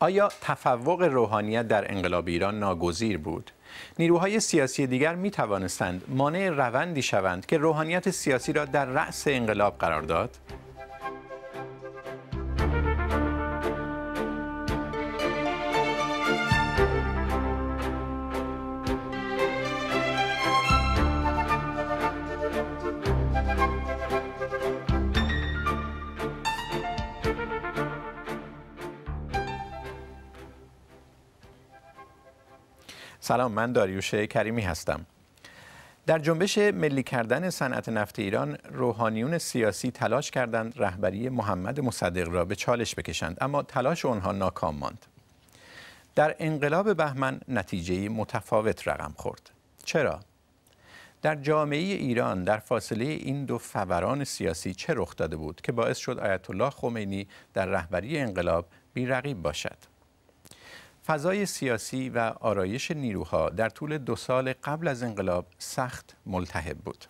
آیا تفوق روحانیت در انقلاب ایران ناگزیر بود؟ نیروهای سیاسی دیگر می توانستند مانع روندی شوند که روحانیت سیاسی را در رأس انقلاب قرار داد؟ سلام من داریوش کریمی هستم در جنبش ملی کردن صنعت نفت ایران روحانیون سیاسی تلاش کردند رهبری محمد مصدق را به چالش بکشند اما تلاش آنها ناکام ماند در انقلاب بهمن نتیجه متفاوت رقم خورد چرا در جامعه ایران در فاصله این دو فوران سیاسی چه رخ داده بود که باعث شد آیت الله خمینی در رهبری انقلاب رقیب باشد فضای سیاسی و آرایش نیروها در طول دو سال قبل از انقلاب سخت ملتهب بود.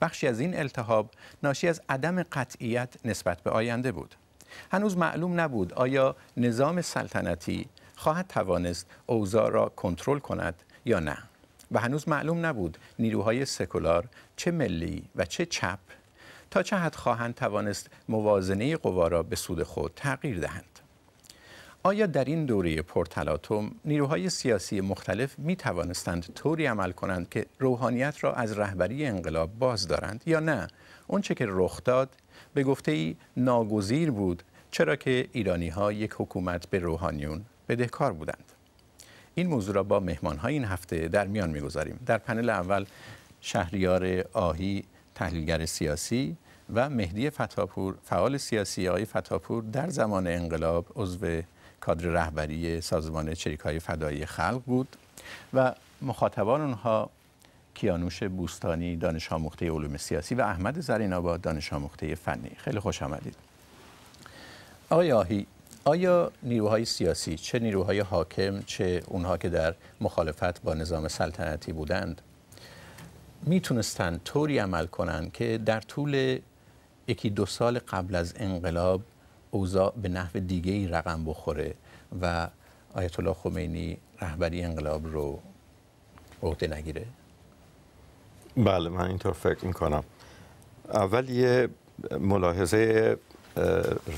بخشی از این التهاب ناشی از عدم قطعیت نسبت به آینده بود. هنوز معلوم نبود آیا نظام سلطنتی خواهد توانست اوضاع را کنترل کند یا نه و هنوز معلوم نبود نیروهای سکولار چه ملی و چه چپ تا چه حد خواهند توانست موازنه قوا را به سود خود تغییر دهند آیا در این دوره پرتلاتوم نیروهای سیاسی مختلف می توانستند طوری عمل کنند که روحانیت را از رهبری انقلاب باز دارند یا نه چه که رخ داد به گفته ای ناگزیر بود چرا که ایرانی ها یک حکومت به روحانیون بدهکار بودند این موضوع را با مهمان های این هفته در میان میگذاریم در پنل اول شهریار آهی تحلیلگر سیاسی و مهدی فتاپور فعال سیاسی آقای فتاپور در زمان انقلاب عضو کادر رهبری سازمان چریک فدایی خلق بود و مخاطبان اونها کیانوش بوستانی دانش آموخته علوم سیاسی و احمد زرین آباد دانش آموخته فنی خیلی خوش آمدید آقای آهی آیا نیروهای سیاسی چه نیروهای حاکم چه اونها که در مخالفت با نظام سلطنتی بودند میتونستن طوری عمل کنند که در طول یکی دو سال قبل از انقلاب اوضاع به نحو دیگه ای رقم بخوره و آیت الله خمینی رهبری انقلاب رو عهده نگیره بله من اینطور فکر میکنم اول یه ملاحظه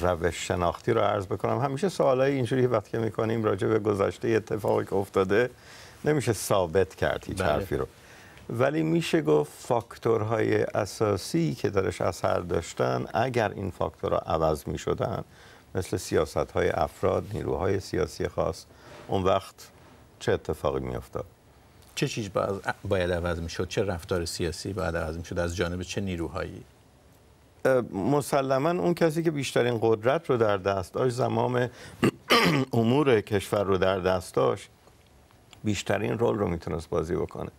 روش شناختی رو عرض بکنم همیشه سوالای اینجوری وقتی که میکنیم راجع به گذشته اتفاقی که افتاده نمیشه ثابت کرد هیچ بله. حرفی رو ولی میشه گفت فاکتورهای اساسی که درش اثر داشتن اگر این فاکتورها عوض میشدن مثل سیاست های افراد نیروهای سیاسی خاص اون وقت چه اتفاقی می چه چیز باید عوض می شد؟ چه رفتار سیاسی باید عوض می شد؟ از جانب چه نیروهایی؟ مسلما اون کسی که بیشترین قدرت رو در دست داشت زمام امور کشور رو در دست داشت بیشترین رول رو میتونست بازی بکنه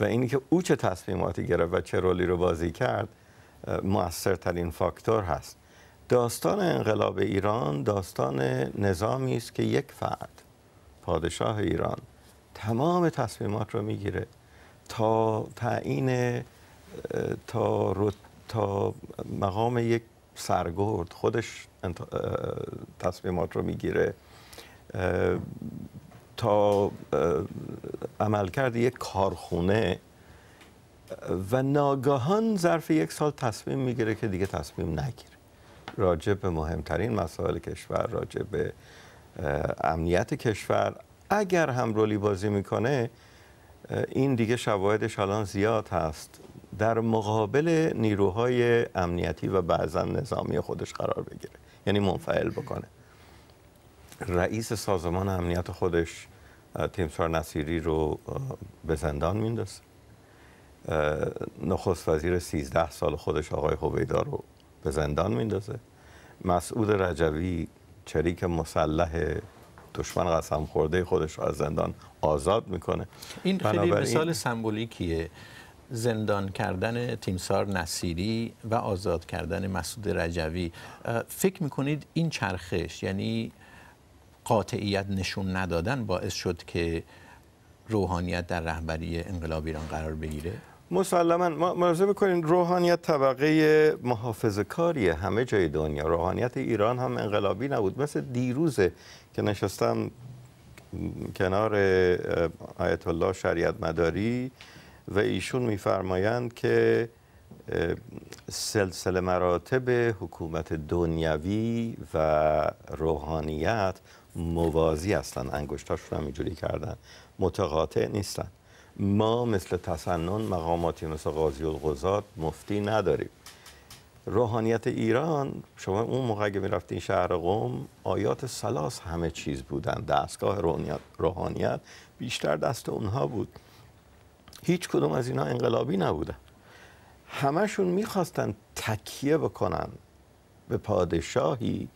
و اینی که او چه تصمیماتی گرفت و چه رولی رو بازی کرد موثرترین فاکتور هست داستان انقلاب ایران داستان نظامی است که یک فرد پادشاه ایران تمام تصمیمات رو میگیره تا تعیین تا, تا مقام یک سرگرد خودش تصمیمات رو میگیره تا عملکرد یک کارخونه و ناگهان ظرف یک سال تصمیم میگیره که دیگه تصمیم نگیره راجع به مهمترین مسائل کشور راجع به امنیت کشور اگر هم رولی بازی میکنه این دیگه شواهدش الان زیاد هست در مقابل نیروهای امنیتی و بعضا نظامی خودش قرار بگیره یعنی منفعل بکنه رئیس سازمان امنیت خودش تیمسار نصیری رو به زندان میندازه نخست وزیر 13 سال خودش آقای هویدا رو به زندان میندازه مسعود رجوی چریک مسلح دشمن قسم خورده خودش رو از زندان آزاد میکنه این خیلی مثال سمبولیکیه زندان کردن تیمسار نصیری و آزاد کردن مسعود رجوی فکر میکنید این چرخش یعنی قاطعیت نشون ندادن باعث شد که روحانیت در رهبری انقلاب ایران قرار بگیره مسلما ما مرزه بکنین روحانیت طبقه محافظ کاری همه جای دنیا روحانیت ایران هم انقلابی نبود مثل دیروزه که نشستم کنار آیت الله شریعت مداری و ایشون میفرمایند که سلسله مراتب حکومت دنیوی و روحانیت موازی هستن انگشتاشون هم اینجوری کردن متقاطع نیستن ما مثل تسنن مقاماتی غازی قاضی غزاد مفتی نداریم روحانیت ایران شما اون موقع اگه میرفت این شهر قوم آیات سلاس همه چیز بودن دستگاه روحانیت بیشتر دست اونها بود هیچ کدوم از اینا انقلابی نبودن همهشون میخواستن تکیه بکنن به پادشاهی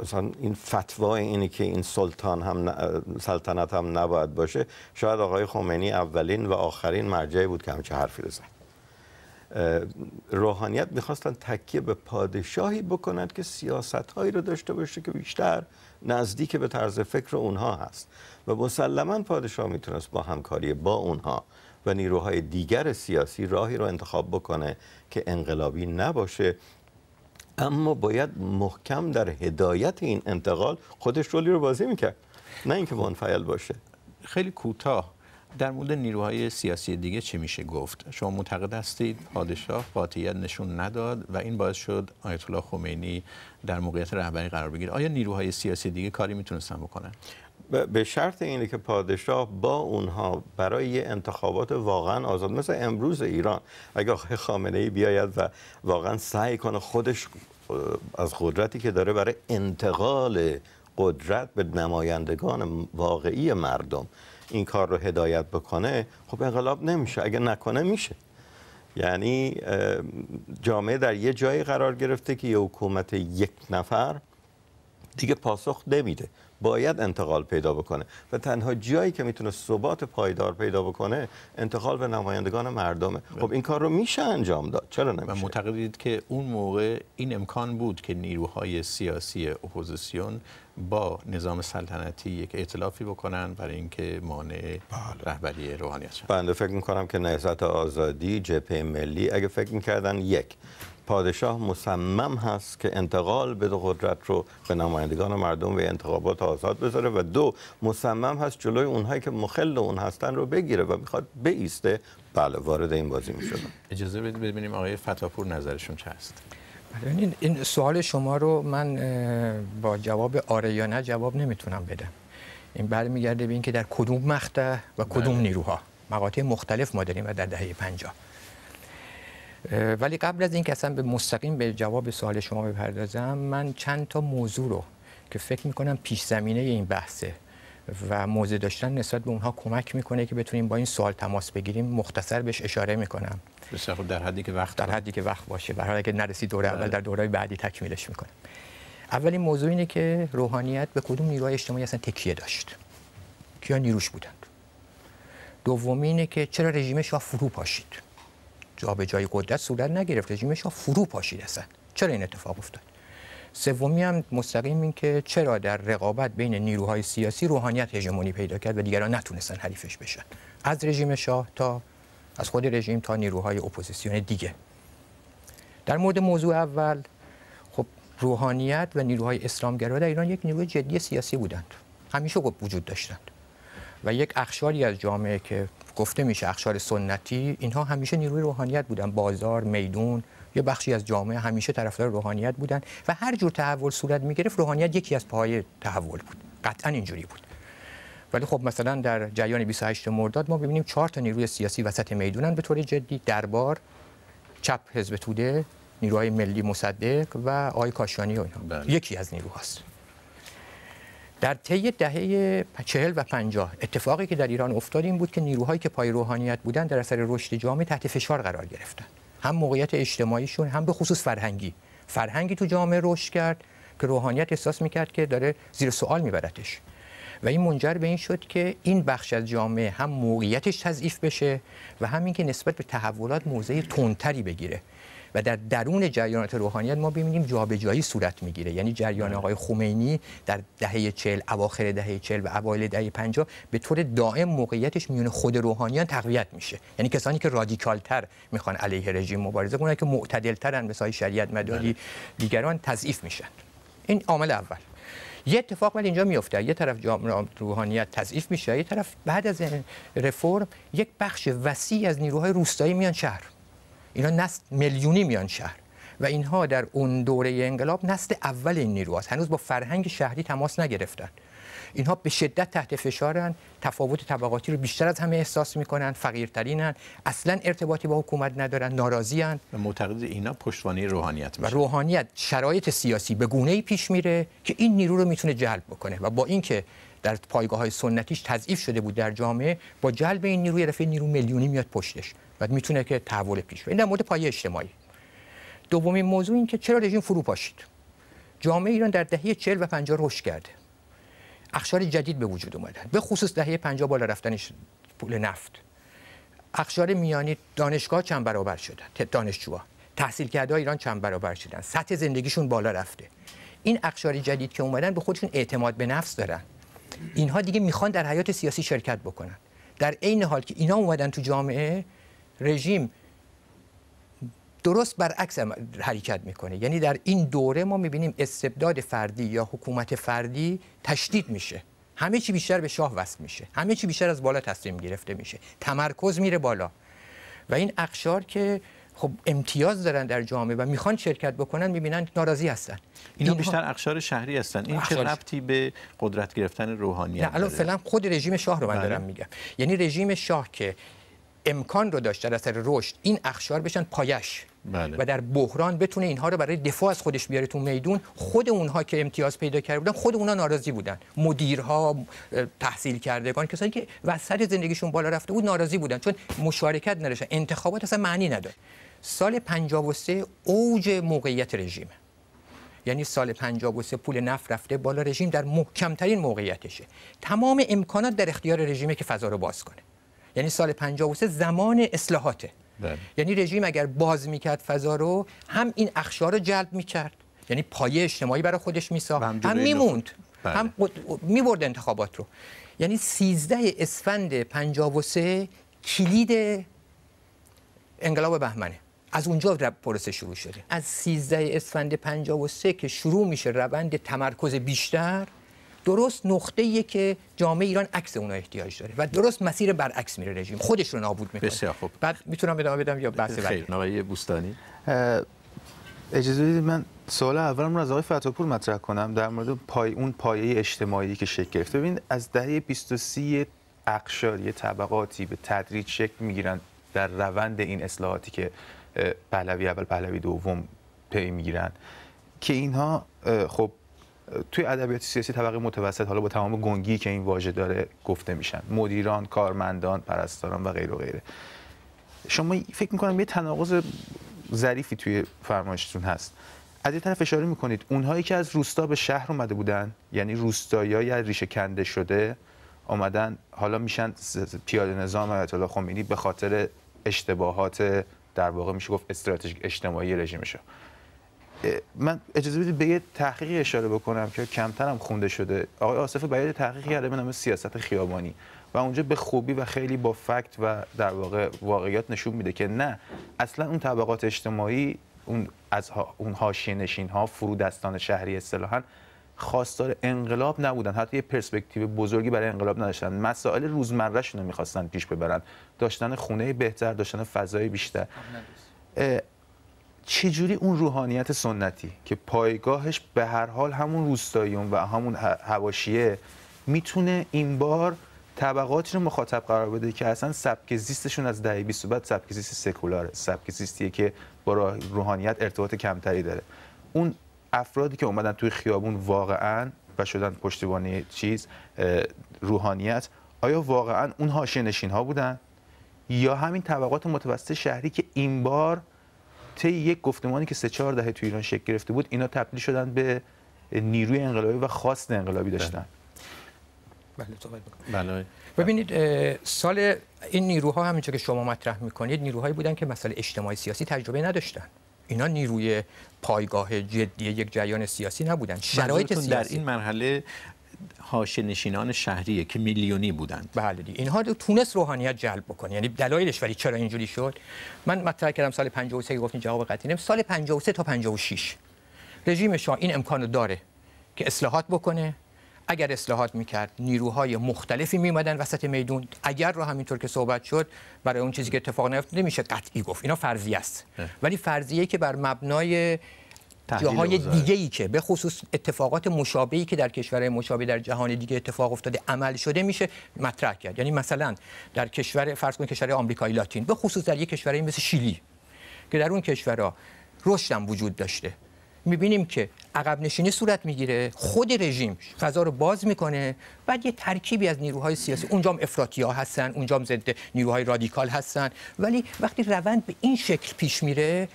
مثلا این فتوا اینه که این سلطان هم سلطنت هم نباید باشه شاید آقای خمینی اولین و آخرین مرجعی بود که همچه حرفی رو زد روحانیت میخواستن تکیه به پادشاهی بکنند که سیاست هایی رو داشته باشه که بیشتر نزدیک به طرز فکر اونها هست و مسلما پادشاه میتونست با همکاری با اونها و نیروهای دیگر سیاسی راهی رو انتخاب بکنه که انقلابی نباشه اما باید محکم در هدایت این انتقال خودش رولی رو بازی میکرد نه اینکه وان خب. فایل باشه خیلی کوتاه در مورد نیروهای سیاسی دیگه چه میشه گفت شما معتقد هستید پادشاه قاطعیت نشون نداد و این باعث شد آیت الله خمینی در موقعیت رهبری قرار بگیره آیا نیروهای سیاسی دیگه کاری میتونستن بکنن به شرط اینه که پادشاه با اونها برای انتخابات واقعا آزاد مثل امروز ایران اگر خامنه ای بیاید و واقعا سعی کنه خودش از قدرتی که داره برای انتقال قدرت به نمایندگان واقعی مردم این کار رو هدایت بکنه خب انقلاب نمیشه اگه نکنه میشه یعنی جامعه در یه جایی قرار گرفته که یه حکومت یک نفر دیگه پاسخ نمیده باید انتقال پیدا بکنه و تنها جایی که میتونه ثبات پایدار پیدا بکنه انتقال به نمایندگان مردمه بله. خب این کار رو میشه انجام داد چرا نمیشه معتقدید که اون موقع این امکان بود که نیروهای سیاسی اپوزیسیون با نظام سلطنتی یک ائتلافی بکنن برای اینکه مانع بله. رهبری روحانیت شن بنده فکر میکنم که نهضت آزادی جبهه ملی اگه فکر میکردن یک پادشاه مصمم هست که انتقال بده قدرت رو به نمایندگان مردم و انتخابات آزاد بذاره و دو مصمم هست جلوی اونهایی که مخل اون هستن رو بگیره و میخواد بیسته بله وارد این بازی میشدن اجازه بدید ببینیم آقای فتاپور نظرشون چه هست بله، این, این سوال شما رو من با جواب آره یا نه جواب نمیتونم بدم این برمیگرده به اینکه در کدوم مخته و کدوم بله. نیروها مقاطع مختلف ما داریم و در دهه 50 ولی قبل از اینکه اصلا به مستقیم به جواب سوال شما بپردازم من چند تا موضوع رو که فکر میکنم پیش زمینه این بحثه و موضع داشتن نسبت به اونها کمک میکنه که بتونیم با این سوال تماس بگیریم مختصر بهش اشاره میکنم بسیار در حدی که وقت در حدی که وقت باشه برای که نرسید دوره اول بله. در دوره بعدی تکمیلش میکنم اولین موضوع اینه که روحانیت به کدوم نیروهای اجتماعی اصلا تکیه داشت کیا نیروش بودند دومی اینه که چرا رژیم شاه فرو جابجایی قدرت صورت نگرفت رژیم شاه فرو پاشید اصلا چرا این اتفاق افتاد سومی هم مستقیم این که چرا در رقابت بین نیروهای سیاسی روحانیت هژمونی پیدا کرد و دیگران نتونستن حریفش بشن از رژیم شاه تا از خود رژیم تا نیروهای اپوزیسیون دیگه در مورد موضوع اول خب روحانیت و نیروهای اسلامگرا در ایران یک نیروی جدی سیاسی بودند همیشه وجود داشتند و یک اخشاری از جامعه که گفته میشه اخشار سنتی اینها همیشه نیروی روحانیت بودن بازار میدون یه بخشی از جامعه همیشه طرفدار روحانیت بودن و هر جور تحول صورت میگرفت روحانیت یکی از پای تحول بود قطعا اینجوری بود ولی خب مثلا در جریان 28 مرداد ما ببینیم چهار تا نیروی سیاسی وسط میدونن به طور جدی دربار چپ حزب توده نیروهای ملی مصدق و آی کاشانی و اینا بله. یکی از نیروهاست در طی دهه چهل و پنجاه اتفاقی که در ایران افتاد این بود که نیروهایی که پای روحانیت بودن در اثر رشد جامعه تحت فشار قرار گرفتن هم موقعیت اجتماعیشون هم به خصوص فرهنگی فرهنگی تو جامعه رشد کرد که روحانیت احساس میکرد که داره زیر سوال میبردش و این منجر به این شد که این بخش از جامعه هم موقعیتش تضعیف بشه و همین که نسبت به تحولات موضع تندتری بگیره و در درون جریانات روحانیت ما ببینیم جابجایی صورت میگیره یعنی جریان بله. آقای خمینی در دهه 40 اواخر دهه 40 و اوایل دهه 50 به طور دائم موقعیتش میون خود روحانیان تقویت میشه یعنی کسانی که رادیکال تر میخوان علیه رژیم مبارزه کنن که معتدل ترن سایه شریعت مداری بله. دیگران تضعیف میشن این عامل اول یه اتفاق ولی اینجا میفته یه طرف جامعه روحانیت تضعیف میشه یه طرف بعد از رفرم یک بخش وسیع از نیروهای روستایی میان شهر اینا نسل میلیونی میان شهر و اینها در اون دوره انقلاب نسل اول این نیرو هست. هنوز با فرهنگ شهری تماس نگرفتن اینها به شدت تحت فشارن تفاوت طبقاتی رو بیشتر از همه احساس میکنن فقیرترینن اصلا ارتباطی با حکومت ندارن ناراضیان و معتقد اینا پشتوانه روحانیت و روحانیت شرایط سیاسی به گونه ای پیش میره که این نیرو رو میتونه جلب بکنه و با اینکه در پایگاه های سنتیش تضعیف شده بود در جامعه با جلب این نیروی دفعه نیرو میلیونی میاد پشتش و میتونه که تحول پیش بره این در مورد پایه اجتماعی دومین موضوع این که چرا رژیم فرو پاشید جامعه ایران در دهه 40 و 50 رشد کرد. اخشار جدید به وجود اومدن به خصوص دهه 50 بالا رفتنش پول نفت اخشار میانی دانشگاه چند برابر شدن دانشجوها تحصیل کرده ایران چند برابر شدن سطح زندگیشون بالا رفته این اقشار جدید که اومدن به خودشون اعتماد به نفس دارن اینها دیگه میخوان در حیات سیاسی شرکت بکنن در عین حال که اینا اومدن تو جامعه رژیم درست برعکس حرکت میکنه یعنی در این دوره ما میبینیم استبداد فردی یا حکومت فردی تشدید میشه همه چی بیشتر به شاه وصل میشه همه چی بیشتر از بالا تصمیم گرفته میشه تمرکز میره بالا و این اقشار که خب امتیاز دارن در جامعه و میخوان شرکت بکنن میبینن ناراضی هستن اینا بیشتر اقشار شهری هستن این چه ربطی به قدرت گرفتن روحانیت نه الان فعلا خود رژیم شاه رو من بله. دارم میگم یعنی رژیم شاه که امکان رو داشت در اثر رشد این اخشار بشن پایش بله. و در بحران بتونه اینها رو برای دفاع از خودش بیاره تو میدون خود اونها که امتیاز پیدا کرده بودن خود اونها ناراضی بودن مدیرها تحصیل کردگان کسایی که وسط زندگیشون بالا رفته بود ناراضی بودن چون مشارکت نداشتن انتخابات اصلا معنی نداره سال 53 اوج موقعیت رژیمه یعنی سال 53 پول نفت رفته بالا رژیم در محکمترین موقعیتشه تمام امکانات در اختیار رژیمه که فضا رو باز کنه یعنی سال 53 زمان اصلاحاته بله. یعنی رژیم اگر باز میکرد فضا رو هم این اخشار رو جلب میکرد یعنی پایه اجتماعی برای خودش میساخت هم, هم میموند بله. هم میبرد انتخابات رو یعنی 13 اسفند 53 کلید انقلاب بهمنه از اونجا پروسه شروع شده از 13 اسفند 53 که شروع میشه روند تمرکز بیشتر درست ایه که جامعه ایران عکس اونها احتیاج داره و درست مسیر برعکس میره رژیم خودش رو نابود میکنه بسیار خوب بعد میتونم ادامه بدم یا بحث بعدی آقای بوستانی اجازه بدید من سوال اولم رو از آقای فتاپور مطرح کنم در مورد پای اون پایه اجتماعی که شکل گرفته ببین از دهه 23 اقشاری طبقاتی به تدریج شکل میگیرن در روند این اصلاحاتی که پهلوی اول پهلوی دوم پی میگیرن که اینها خب توی ادبیات سیاسی طبقه متوسط حالا با تمام گنگی که این واژه داره گفته میشن مدیران کارمندان پرستاران و غیر و غیره شما فکر میکنم یه تناقض ظریفی توی فرمایشتون هست از یه طرف اشاره میکنید اونهایی که از روستا به شهر اومده بودن یعنی روستایی از ریشه کنده شده آمدن حالا میشن پیاده نظام آیت الله خمینی به خاطر اشتباهات در واقع میشه گفت استراتژیک اجتماعی رژیم من اجازه بدید به یه تحقیق اشاره بکنم که هم خونده شده آقای آصف باید تحقیق کرده به نام سیاست خیابانی و اونجا به خوبی و خیلی با فکت و در واقع واقعیت نشون میده که نه اصلا اون طبقات اجتماعی اون از ها، اون حاشیه نشین ها فرودستان شهری اصطلاحا خواستار انقلاب نبودن حتی یه پرسپکتیو بزرگی برای انقلاب نداشتن مسائل روزمرهشون رو میخواستن پیش ببرن داشتن خونه بهتر داشتن فضای بیشتر خب، چجوری اون روحانیت سنتی که پایگاهش به هر حال همون روستاییون و همون هواشیه میتونه این بار طبقاتی رو مخاطب قرار بده که اصلا سبک زیستشون از دهه 20 بعد سبک زیست سکولاره سبک زیستیه که با روحانیت ارتباط کمتری داره اون افرادی که اومدن توی خیابون واقعا و شدن پشتیبانی چیز روحانیت آیا واقعا اون هاشه نشین ها بودن یا همین طبقات متوسط شهری که این بار طی یک گفتمانی که سه چهار دهه تو ایران شکل گرفته بود اینا تبدیل شدن به نیروی انقلابی و خواست انقلابی بله. داشتن بله بله ببینید سال این نیروها همینطور که شما مطرح میکنید نیروهایی بودن که مسئله اجتماعی سیاسی تجربه نداشتن اینا نیروی پایگاه جدی یک جریان سیاسی نبودن شرایط در این مرحله هاش نشینان شهریه که میلیونی بودند بله دی. اینها تونست تونس روحانیت جلب بکنه یعنی دلایلش ولی چرا اینجوری شد من مطرح کردم سال 53 گفتین جواب قطعی سال 53 تا 56 رژیم شاه این امکانو داره که اصلاحات بکنه اگر اصلاحات میکرد نیروهای مختلفی میمدن وسط میدون اگر رو همینطور که صحبت شد برای اون چیزی که اتفاق نیفت نمیشه قطعی گفت اینا فرضی است ولی فرضیه که بر مبنای جاهای دیگه ای که به خصوص اتفاقات مشابهی که در کشورهای مشابه در جهان دیگه اتفاق افتاده عمل شده میشه مطرح کرد یعنی مثلا در کشور فرض کنید کشور آمریکای لاتین به خصوص در یک کشوری مثل شیلی که در اون کشورها رشد هم وجود داشته میبینیم که عقب نشینی صورت میگیره خود رژیم فضا رو باز میکنه بعد یه ترکیبی از نیروهای سیاسی اونجا هم افراطی‌ها هستن اونجا هم ضد نیروهای رادیکال هستن ولی وقتی روند به این شکل پیش میره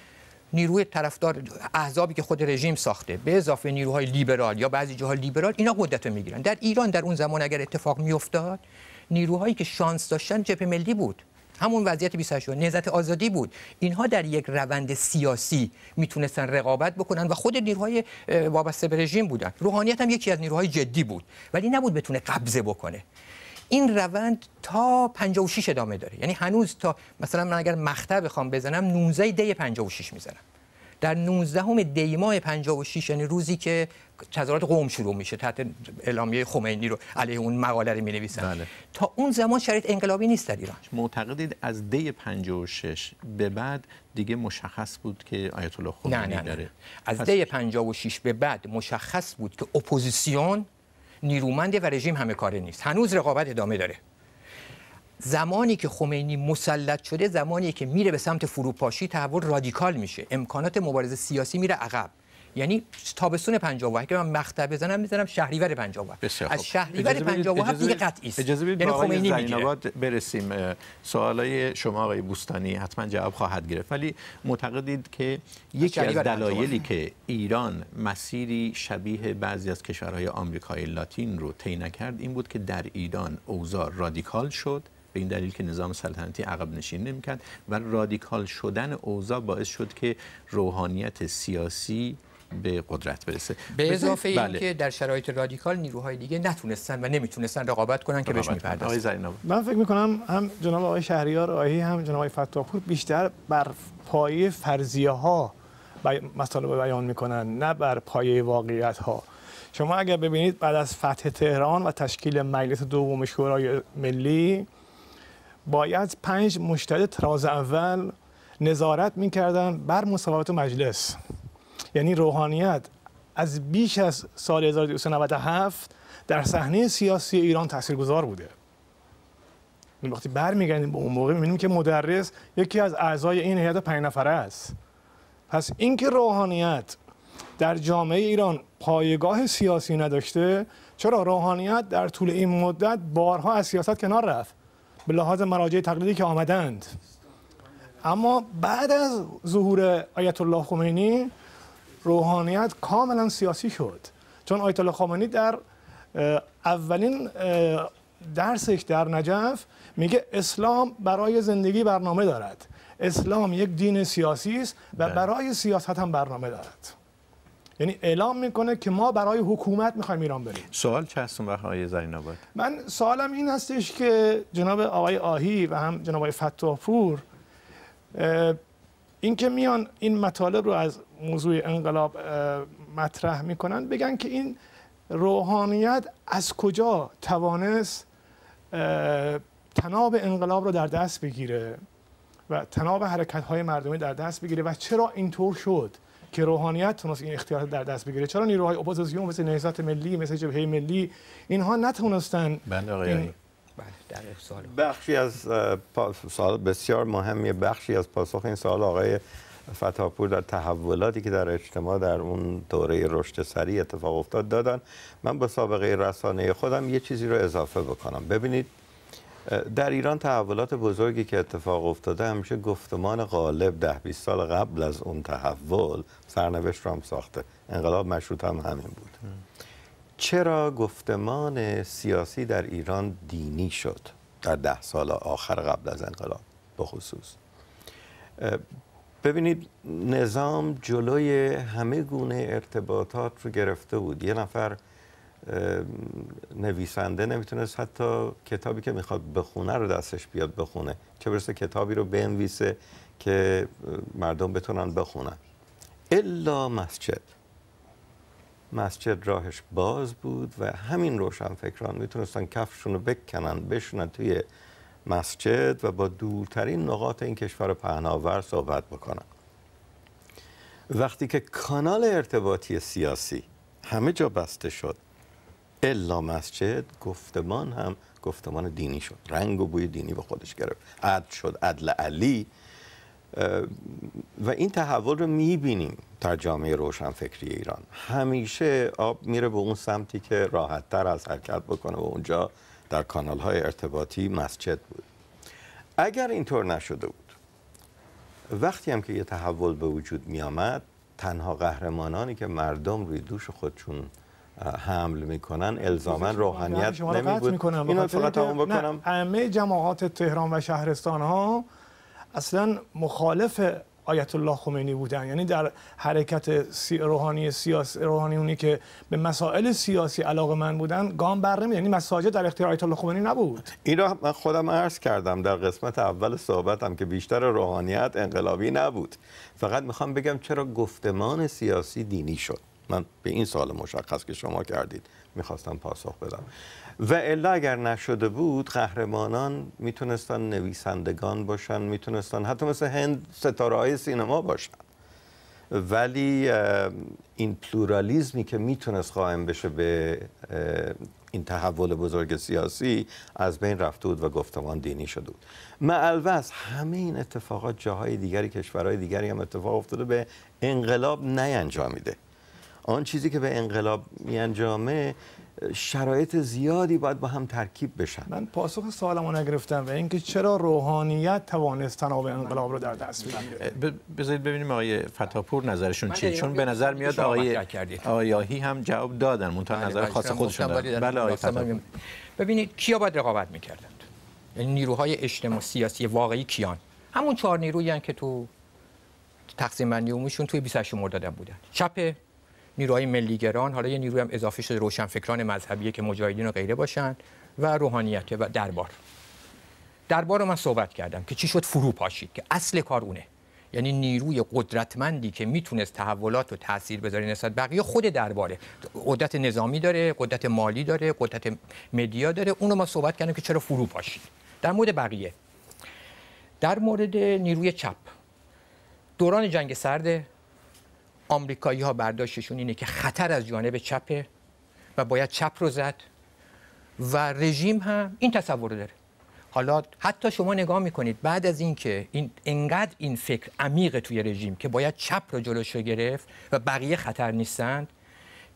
نیروی طرفدار احزابی که خود رژیم ساخته به اضافه نیروهای لیبرال یا بعضی جاها لیبرال اینا قدرت رو میگیرن در ایران در اون زمان اگر اتفاق میافتاد نیروهایی که شانس داشتن جبهه ملی بود همون وضعیت 28 نهضت آزادی بود اینها در یک روند سیاسی میتونستن رقابت بکنن و خود نیروهای وابسته به رژیم بودن روحانیت هم یکی از نیروهای جدی بود ولی نبود بتونه قبضه بکنه این روند تا 56 ادامه داره یعنی هنوز تا مثلا من اگر مقطع بخوام بزنم 19 دی 56 میزنم در 19 دی ماه 56 یعنی روزی که تظاهرات قوم شروع میشه تحت اعلامیه خمینی رو علیه اون مقاله رو مینویسن بله. تا اون زمان شرایط انقلابی نیست در ایران معتقدید از دی 56 به بعد دیگه مشخص بود که آیت الله خمینی داره از دی 56 به بعد مشخص بود که اپوزیسیون نیرومنده و رژیم همه کاره نیست هنوز رقابت ادامه داره زمانی که خمینی مسلط شده زمانی که میره به سمت فروپاشی تحول رادیکال میشه امکانات مبارزه سیاسی میره عقب یعنی تابستون 58 که من مخته بزنم میذارم شهریور 58 از شهریور 58 دیگه قطعی است اجازه بدید یعنی خمینی برسیم سوالای شما آقای بوستانی حتما جواب خواهد گرفت ولی معتقدید که یکی از دلایلی که ایران مسیری شبیه بعضی از کشورهای آمریکای لاتین رو طی نکرد این بود که در ایران اوضاع رادیکال شد به این دلیل که نظام سلطنتی عقب نشین نمیکرد و رادیکال شدن اوضاع باعث شد که روحانیت سیاسی به قدرت برسه به اضافه اینکه بله. در شرایط رادیکال نیروهای دیگه نتونستن و نمیتونستن رقابت کنن که بهش میپردازن من فکر میکنم هم جناب آقای شهریار آهی هم جناب آقای فتاپور بیشتر بر پایه فرضیه ها مسائل بیان میکنن نه بر پایه واقعیت ها شما اگر ببینید بعد از فتح تهران و تشکیل مجلس دوم شورای ملی باید پنج مشتری تراز اول نظارت میکردن بر مصوبات مجلس یعنی روحانیت از بیش از سال 1997 در صحنه سیاسی ایران تاثیرگذار بوده یعنی وقتی برمیگردیم به اون موقع میبینیم که مدرس یکی از اعضای این هیئت پنج نفره است پس اینکه روحانیت در جامعه ایران پایگاه سیاسی نداشته چرا روحانیت در طول این مدت بارها از سیاست کنار رفت به لحاظ مراجع تقلیدی که آمدند اما بعد از ظهور آیت الله خمینی روحانیت کاملا سیاسی شد چون آیت الله خامنه‌ای در اولین درسش در نجف میگه اسلام برای زندگی برنامه دارد اسلام یک دین سیاسی است و بله. برای سیاست هم برنامه دارد یعنی اعلام میکنه که ما برای حکومت میخوایم ایران بریم سوال چه هستون به آقای زرین آباد؟ من سوالم این هستش که جناب آقای آهی و هم جناب آقای فتاپور اینکه میان این مطالب رو از موضوع انقلاب مطرح میکنن بگن که این روحانیت از کجا توانست تناب انقلاب رو در دست بگیره و تناب حرکت های مردمی در دست بگیره و چرا اینطور شد که روحانیت تونست این اختیار در دست بگیره چرا نیروهای اپوزیسیون مثل نهضت ملی مثل جبهه ملی اینها نتونستن بله بله، بخشی از سوال بسیار مهمی بخشی از پاسخ این سال آقای فتاپور در تحولاتی که در اجتماع در اون دوره رشد سریع اتفاق افتاد دادن من با سابقه رسانه خودم یه چیزی رو اضافه بکنم ببینید در ایران تحولات بزرگی که اتفاق افتاده همیشه گفتمان غالب ده 20 سال قبل از اون تحول سرنوشت رو هم ساخته انقلاب مشروط هم همین بود چرا گفتمان سیاسی در ایران دینی شد در ده سال آخر قبل از انقلاب بخصوص ببینید نظام جلوی همه گونه ارتباطات رو گرفته بود یه نفر نویسنده نمیتونست حتی کتابی که میخواد بخونه رو دستش بیاد بخونه چه برسه کتابی رو بنویسه که مردم بتونن بخونن الا مسجد مسجد راهش باز بود و همین فکران میتونستن کفشون رو بکنن بشونن توی مسجد و با دورترین نقاط این کشور پهناور صحبت بکنن وقتی که کانال ارتباطی سیاسی همه جا بسته شد الا مسجد گفتمان هم گفتمان دینی شد رنگ و بوی دینی به خودش گرفت عد شد عدل علی و این تحول رو میبینیم در جامعه روشنفکری ایران همیشه آب میره به اون سمتی که راحتتر از حرکت بکنه و اونجا در کانال های ارتباطی مسجد بود اگر اینطور نشده بود وقتی هم که یه تحول به وجود میامد تنها قهرمانانی که مردم روی دوش خودشون حمل میکنن الزاما خب، خب، روحانیت یعنی نمی بود فقط بکنم همه جماعات تهران و شهرستان ها اصلا مخالف آیت الله خمینی بودن یعنی در حرکت سی روحانی سیاسی روحانیونی که به مسائل سیاسی علاقه من بودن گام بر نمی یعنی مساجد در اختیار آیت الله خمینی نبود این را من خودم عرض کردم در قسمت اول صحبتم که بیشتر روحانیت انقلابی نبود فقط میخوام بگم چرا گفتمان سیاسی دینی شد من به این سال مشخص که شما کردید میخواستم پاسخ بدم و الا اگر نشده بود قهرمانان میتونستن نویسندگان باشن میتونستن حتی مثل هند ستاره های سینما باشن ولی این پلورالیزمی که میتونست قائم بشه به این تحول بزرگ سیاسی از بین رفته بود و گفتمان دینی شده بود معلوز همه این اتفاقات جاهای دیگری کشورهای دیگری هم اتفاق افتاده به انقلاب نینجامیده آن چیزی که به انقلاب میانجامه شرایط زیادی باید با هم ترکیب بشن من پاسخ سوالمو نگرفتم و اینکه چرا روحانیت توانست تناب انقلاب رو در دست بگیره بذارید ببینیم آقای فتاپور نظرشون چیه چون به نظر میاد آقای آیاهی هم جواب دادن منتها بله، نظر بله، خاص خودشون دارن بله آقای ببینید کیا باید رقابت میکردند یعنی نیروهای اجتماعی سیاسی واقعی کیان همون چهار نیرویی که تو تقسیم بندی عمومیشون توی 28 مرداد بودن چپ نیروهای ملیگران حالا یه نیروی هم اضافه شده روشنفکران مذهبیه که مجاهدین و غیره باشن و روحانیت و دربار دربار رو من صحبت کردم که چی شد فرو پاشید که اصل کار اونه یعنی نیروی قدرتمندی که میتونست تحولات و تاثیر بذاره نسبت بقیه خود درباره قدرت نظامی داره قدرت مالی داره قدرت مدیا داره رو ما صحبت کردیم که چرا فرو پاشید در مورد بقیه در مورد نیروی چپ دوران جنگ سرد آمریکایی ها برداشتشون اینه که خطر از جانب چپه و باید چپ رو زد و رژیم هم این تصور رو داره حالا حتی شما نگاه میکنید بعد از اینکه این انقدر این فکر عمیق توی رژیم که باید چپ رو جلوش رو گرفت و بقیه خطر نیستند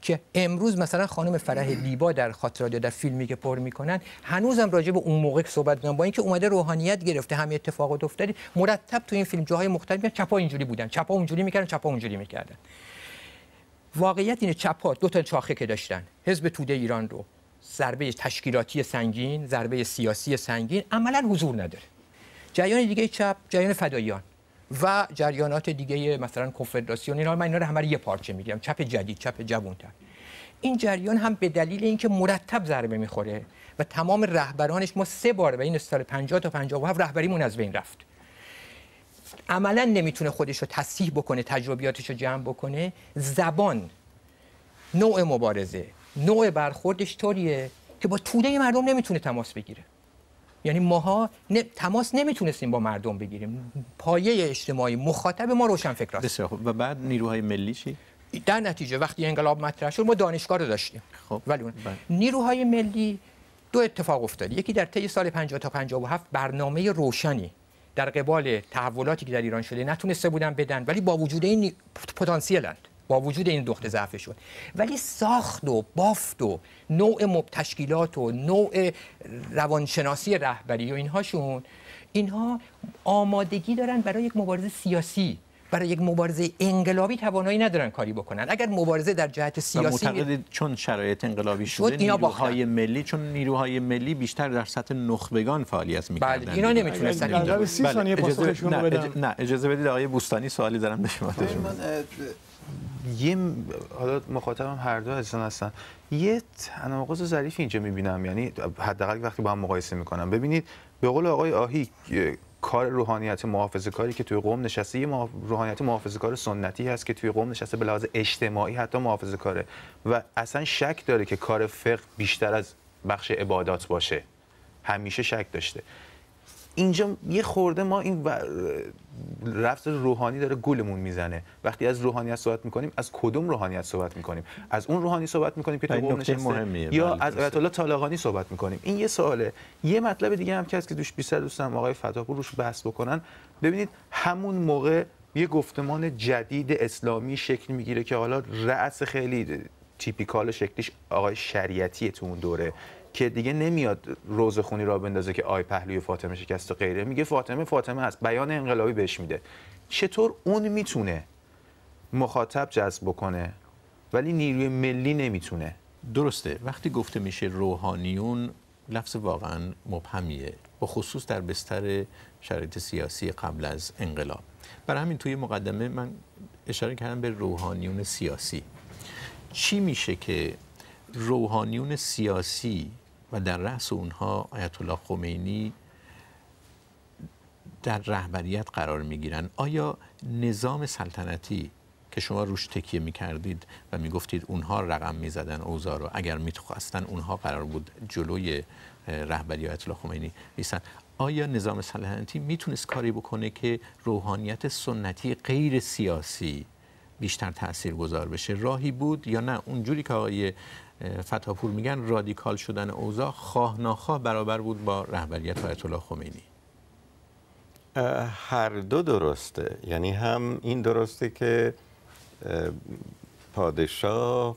که امروز مثلا خانم فرح دیبا در خاطرات در فیلمی که پر میکنن هنوزم راجع به اون موقع صحبت میکنن با اینکه اومده روحانیت گرفته همه اتفاقات افتاده مرتب تو این فیلم جاهای مختلف چپا اینجوری بودن چپا اونجوری میکردن چپا اونجوری میکردن واقعیت اینه چپا دو تا چاخه که داشتن حزب توده ایران رو ضربه تشکیلاتی سنگین ضربه سیاسی سنگین عملا حضور نداره جریان دیگه چپ جریان فداییان و جریانات دیگه مثلا کنفدراسیون اینا من اینا رو همه یه پارچه میگم چپ جدید چپ جوونتر. این جریان هم به دلیل اینکه مرتب ضربه میخوره و تمام رهبرانش ما سه بار و این سال 50 تا 57 رهبریمون از بین رفت عملا نمیتونه خودش رو تصحیح بکنه تجربیاتش رو جمع بکنه زبان نوع مبارزه نوع برخوردش طوریه که با توده مردم نمیتونه تماس بگیره یعنی ماها تماس نمیتونستیم با مردم بگیریم پایه اجتماعی مخاطب ما روشن فکر است و بعد نیروهای ملی چی در نتیجه وقتی انقلاب مطرح شد ما دانشگاه رو داشتیم خب ولی بله. نیروهای ملی دو اتفاق افتاد یکی در طی سال 50 تا 57 برنامه روشنی در قبال تحولاتی که در ایران شده نتونسته بودن بدن ولی با وجود این پتانسیلند با وجود این دخت شد. ولی ساخت و بافت و نوع مبتشکیلات و نوع روانشناسی رهبری و اینهاشون اینها آمادگی دارن برای یک مبارزه سیاسی برای یک مبارزه انقلابی توانایی ندارن کاری بکنن اگر مبارزه در جهت سیاسی چون شرایط انقلابی شده شد نیروهای ملی چون نیروهای ملی بیشتر در سطح نخبگان فعالیت می‌کردن بله اینا نمیتونستن این بله. نه اجازه بدید آقای بوستانی سوالی دارم به شما یه حالا مخاطبم هر دو عزیزان هستن یه تناقض ظریف اینجا میبینم یعنی حداقل وقتی با هم مقایسه میکنم ببینید به قول آقای آهی کار روحانیت محافظه کاری که توی قوم نشسته یه روحانیت محافظه کار سنتی هست که توی قوم نشسته به لحاظ اجتماعی حتی محافظه کاره و اصلا شک داره که کار فقه بیشتر از بخش عبادات باشه همیشه شک داشته اینجا یه خورده ما این رفت روحانی داره گولمون میزنه وقتی از روحانیت صحبت میکنیم از کدوم روحانیت صحبت میکنیم از اون روحانی صحبت میکنیم که تو نشسته مهمیه یا بله، از آیت الله طالقانی صحبت میکنیم این یه سواله یه مطلب دیگه هم که از که دوش بیشتر دوستم آقای فتاپور روش بحث بکنن ببینید همون موقع یه گفتمان جدید اسلامی شکل میگیره که حالا رأس خیلی تیپیکال شکلیش آقای شریعتی تو اون دوره که دیگه نمیاد روز خونی را بندازه که آی پهلوی فاطمه شکست و غیره میگه فاطمه فاطمه هست بیان انقلابی بهش میده چطور اون میتونه مخاطب جذب بکنه ولی نیروی ملی نمیتونه درسته وقتی گفته میشه روحانیون لفظ واقعا مبهمیه و خصوص در بستر شرایط سیاسی قبل از انقلاب برای همین توی مقدمه من اشاره کردم به روحانیون سیاسی چی میشه که روحانیون سیاسی و در رأس اونها آیت الله خمینی در رهبریت قرار می آیا نظام سلطنتی که شما روش تکیه میکردید و میگفتید اونها رقم میزدن زدن اوضاع رو اگر میخواستن اونها قرار بود جلوی رهبری آیت الله خمینی بیستن آیا نظام سلطنتی میتونست کاری بکنه که روحانیت سنتی غیر سیاسی بیشتر تاثیر گذار بشه راهی بود یا نه اونجوری که آقای فتاپور میگن رادیکال شدن اوضاع خواه ناخواه برابر بود با رهبریت آیت الله خمینی هر دو درسته یعنی هم این درسته که پادشاه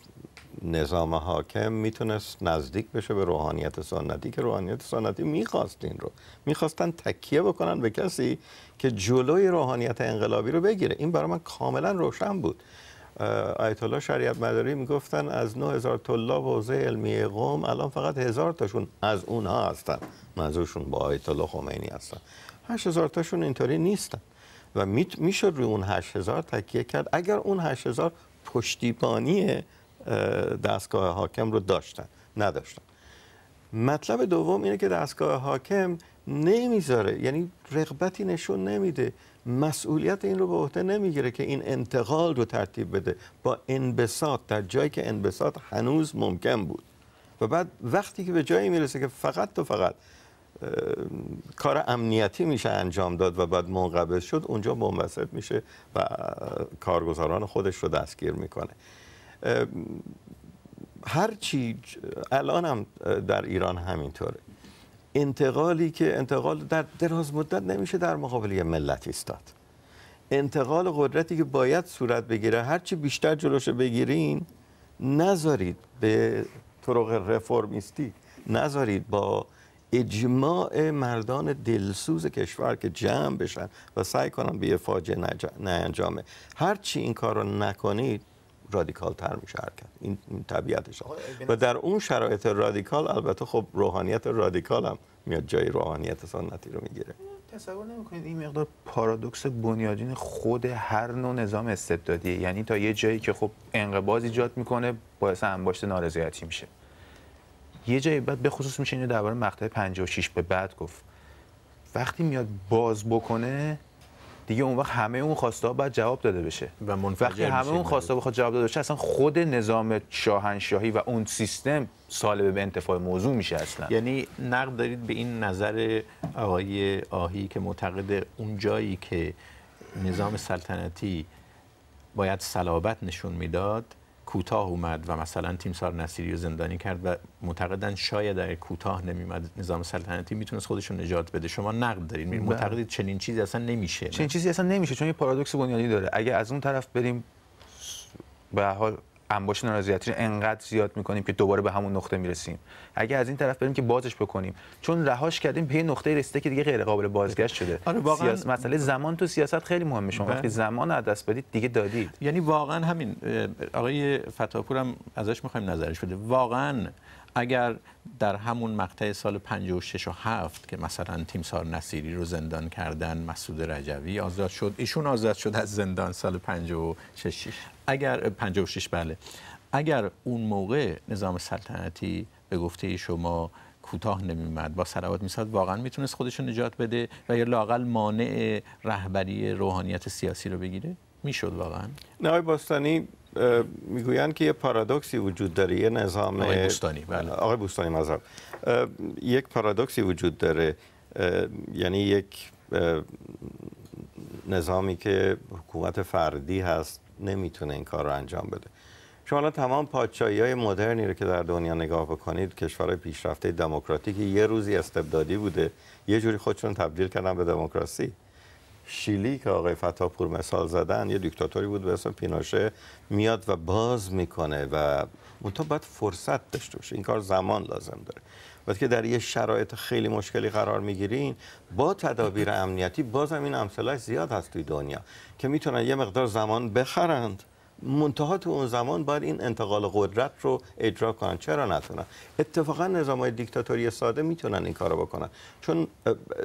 نظام حاکم میتونست نزدیک بشه به روحانیت سنتی که روحانیت سنتی میخواست این رو میخواستن تکیه بکنن به کسی که جلوی روحانیت انقلابی رو بگیره این برای من کاملا روشن بود آیت الله شریعت مداری میگفتن از 9000 طلاب حوزه علمی قوم الان فقط هزار تاشون از اونها هستن منظورشون با آیت الله خمینی هستن 8000 تاشون اینطوری نیستن و میشد روی اون 8000 تکیه کرد اگر اون 8000 پشتیبانی دستگاه حاکم رو داشتن نداشتن مطلب دوم اینه که دستگاه حاکم نمیذاره یعنی رغبتی نشون نمیده مسئولیت این رو به عهده نمیگیره که این انتقال رو ترتیب بده با انبساط در جایی که انبساط هنوز ممکن بود و بعد وقتی که به جایی میرسه که فقط تو فقط کار امنیتی میشه انجام داد و بعد منقبض شد اونجا منبسط میشه و کارگزاران خودش رو دستگیر میکنه هرچی الان هم در ایران همینطوره انتقالی که انتقال در دراز مدت نمیشه در مقابل یه ملت ایستاد انتقال قدرتی که باید صورت بگیره هرچی بیشتر جلوش بگیرین نذارید به طرق رفرمیستی نذارید با اجماع مردان دلسوز کشور که جمع بشن و سعی کنن به یه فاجعه هرچی این کار رو نکنید رادیکال تر میشه حرکت این, این طبیعتش و در اون شرایط رادیکال البته خب روحانیت رادیکال هم میاد جای روحانیت سنتی رو میگیره تصور نمیکنید این مقدار پارادوکس بنیادین خود هر نوع نظام استبدادیه یعنی تا یه جایی که خب انقباض ایجاد میکنه باعث انباشت نارضایتی میشه یه جایی بعد به خصوص میشه اینو درباره مقطع 56 به بعد گفت وقتی میاد باز بکنه دیگه اون وقت همه اون خواسته ها باید جواب داده بشه و وقتی همه اون خواسته بخواد جواب داده بشه اصلا خود نظام شاهنشاهی و اون سیستم سالب به انتفاع موضوع میشه اصلا یعنی نقد دارید به این نظر آقای آهی که معتقد اون جایی که نظام سلطنتی باید صلابت نشون میداد کوتاه اومد و مثلا سار نصیری رو زندانی کرد و معتقدن شاید در کوتاه نمیمد نظام سلطنتی میتونست خودش نجات بده شما نقد دارین بله. معتقدید چنین چیزی اصلا نمیشه چنین چیزی اصلا نمیشه چون یه پارادوکس بنیادی داره اگه از اون طرف بریم به حال انباش نارضایتی رو انقدر زیاد میکنیم که دوباره به همون نقطه میرسیم اگه از این طرف بریم که بازش بکنیم چون رهاش کردیم به نقطه رسیده که دیگه غیر قابل بازگشت شده آره واقعا... سیاست مسئله زمان تو سیاست خیلی مهمه شما وقتی بله. زمان از دست بدید دیگه دادید یعنی واقعا همین آقای فتاپور هم ازش میخوایم نظرش بده واقعا اگر در همون مقطع سال 56 و 7 که مثلا تیمسار نصیری رو زندان کردن مسعود رجوی آزاد شد ایشون آزاد شد از زندان سال 56 اگر 56 بله اگر اون موقع نظام سلطنتی به گفته شما کوتاه نمیمد با سرعت میساد واقعا میتونست خودش رو نجات بده و یا لاقل مانع رهبری روحانیت سیاسی رو بگیره میشد واقعا نه باستانی میگویند که یه پارادوکسی وجود داره یه نظام آقای بوستانی بله. آقای بوستانی یک پارادوکسی وجود داره یعنی یک نظامی که حکومت فردی هست نمیتونه این کار رو انجام بده شما تمام پادشاهی های مدرنی رو که در دنیا نگاه بکنید کشور پیشرفته دموکراتیک یه روزی استبدادی بوده یه جوری خودشون تبدیل کردن به دموکراسی شیلی که آقای فتاپور مثال زدن یه دیکتاتوری بود به اسم پیناشه میاد و باز میکنه و منتها باید فرصت داشته باشه این کار زمان لازم داره وقتی که در یه شرایط خیلی مشکلی قرار میگیرین با تدابیر امنیتی بازم این امثلاش زیاد هست توی دنیا که میتونن یه مقدار زمان بخرند منتها تو اون زمان باید این انتقال قدرت رو اجرا کنن چرا نتونن اتفاقا های دیکتاتوری ساده میتونن این کارو بکنن چون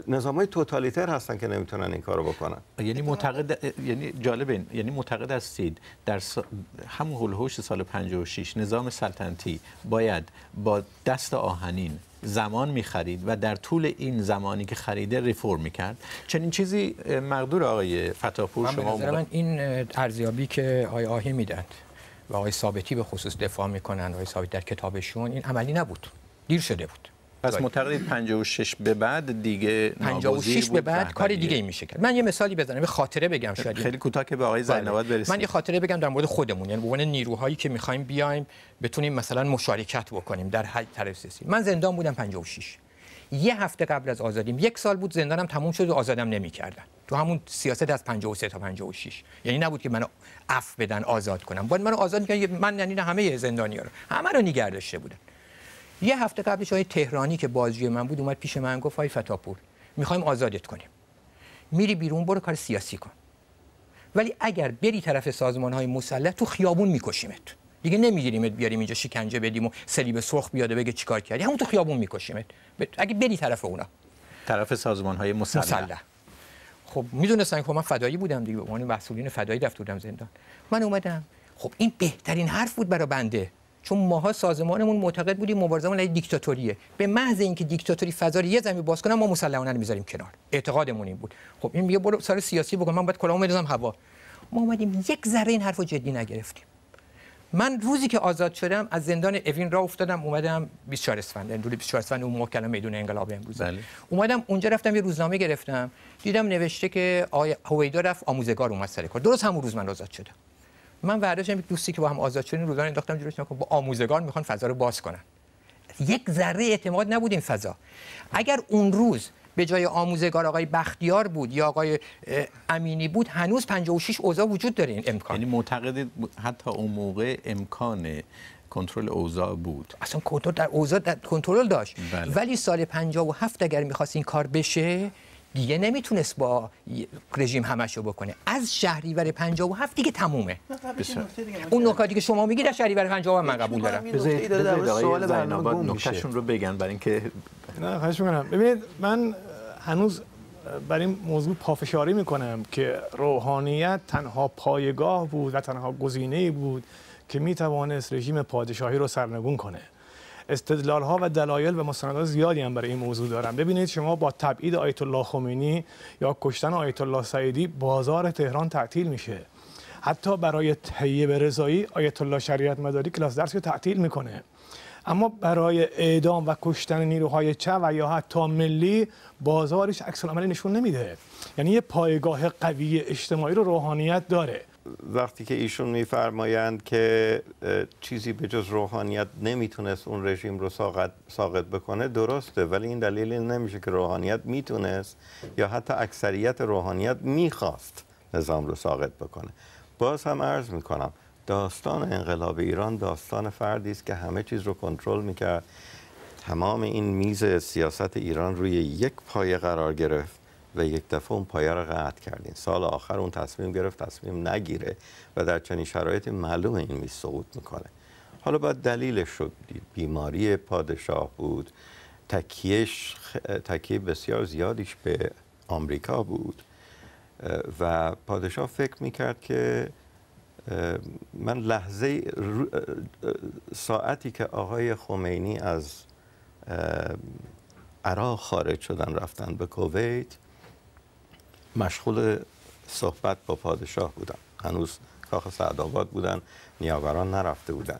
نظام های توتالیتر هستن که نمیتونن این کارو بکنن یعنی معتقد یعنی جالب این یعنی معتقد هستید در همون هلوهوش سال 56 نظام سلطنتی باید با دست آهنین زمان می خرید و در طول این زمانی که خریده می کرد چنین چیزی مقدور آقای فتاپور شما من, من این ارزیابی که آقای آهی میدن و آقای ثابتی به خصوص دفاع کنند آقای ثابت در کتابشون این عملی نبود دیر شده بود پس معتقد 56 به بعد دیگه 56 به بعد کار دیگه ای میشه کرد من یه مثالی بزنم به خاطره بگم شاید خیلی کوتاه که به آقای بله. زینواد برسیم من یه خاطره بگم در مورد خودمون یعنی به نیروهایی که میخوایم بیایم بتونیم مثلا مشارکت بکنیم در هر طرف سیاسی من زندان بودم 56 یه هفته قبل از آزادیم یک سال بود زندانم تموم شد و آزادم نمیکردن تو همون سیاست از 53 تا 56 یعنی نبود که منو عفو بدن آزاد کنم بعد منو آزاد میکردن من یعنی همه زندانیا رو همه رو نگردشته بودن یه هفته قبلش آقای تهرانی که بازجوی من بود اومد پیش من گفت های فتاپور میخوایم آزادت کنیم میری بیرون برو کار سیاسی کن ولی اگر بری طرف سازمان های مسلح تو خیابون میکشیمت دیگه نمیگیریمت بیاریم اینجا شکنجه بدیم و سلیب سرخ بیاد بگه چیکار کردی همون تو خیابون میکشیمت اگه بری طرف اونا طرف سازمان های مسلح, مسلح. خب میدونستن که خب من فدایی بودم دیگه به عنوان یعنی مسئولین فدایی رفت زندان من اومدم خب این بهترین حرف بود برای بنده چون ماها سازمانمون معتقد بودیم مبارزمون علیه دیکتاتوریه به محض اینکه دیکتاتوری فضا یه زمین باز کنم ما مسلمانه رو میذاریم کنار اعتقادمون این بود خب این یه برو سر سیاسی بگم من باید کلامو میذارم هوا ما اومدیم یک ذره این حرفو جدی نگرفتیم من روزی که آزاد شدم از زندان اوین را افتادم اومدم 24 اسفند اندول 24 اسفند اون موقع میدون انقلاب امروز بله. اومدم اونجا رفتم یه روزنامه گرفتم دیدم نوشته که آقای هویدا رفت آموزگار اومد سر کار درست همون روز من آزاد شدم من ورداشتم یک دوستی که با هم آزاد شدیم روزانه انداختم جلوش نکن با آموزگار میخوان فضا رو باز کنن یک ذره اعتماد نبود این فضا اگر اون روز به جای آموزگار آقای بختیار بود یا آقای امینی بود هنوز 56 اوضاع وجود داره این امکان یعنی معتقد حتی اون موقع امکان کنترل اوضاع بود اصلا کنترل در اوضاع کنترل داشت بله. ولی سال 57 اگر میخواست این کار بشه دیگه نمیتونست با رژیم همشو بکنه از شهریور 57 دیگه تمومه اون نکاتی که شما میگید از شهریور 57 من قبول دارم بذارید سوال رو بگن برای اینکه نه خواهش میکنم ببینید من هنوز برای این موضوع پافشاری میکنم که روحانیت تنها پایگاه بود و تنها گزینه بود که میتوانست رژیم پادشاهی رو سرنگون کنه استدلال ها و دلایل و مستندات زیادی هم برای این موضوع دارم ببینید شما با تبعید آیت الله خمینی یا کشتن آیت الله سعیدی بازار تهران تعطیل میشه حتی برای طیب رضایی آیت الله شریعت مداری کلاس درس رو تعطیل میکنه اما برای اعدام و کشتن نیروهای چه و یا حتی ملی بازارش عکس نشون نمیده یعنی یه پایگاه قوی اجتماعی رو روحانیت داره وقتی که ایشون میفرمایند که چیزی به جز روحانیت نمیتونست اون رژیم رو ساقط, ساقط بکنه درسته ولی این دلیل نمیشه که روحانیت میتونست یا حتی اکثریت روحانیت میخواست نظام رو ساقط بکنه باز هم عرض میکنم داستان انقلاب ایران داستان فردی است که همه چیز رو کنترل میکرد تمام این میز سیاست ایران روی یک پایه قرار گرفت و یک دفعه اون پایه رو قطع کردین سال آخر اون تصمیم گرفت تصمیم نگیره و در چنین شرایطی معلوم این می سقوط میکنه حالا باید دلیلش رو بیماری پادشاه بود تکیهش تکیه بسیار زیادیش به آمریکا بود و پادشاه فکر میکرد که من لحظه ساعتی که آقای خمینی از عراق خارج شدن رفتن به کویت مشغول صحبت با پادشاه بودم هنوز کاخ سعدآباد بودن نیاوران نرفته بودن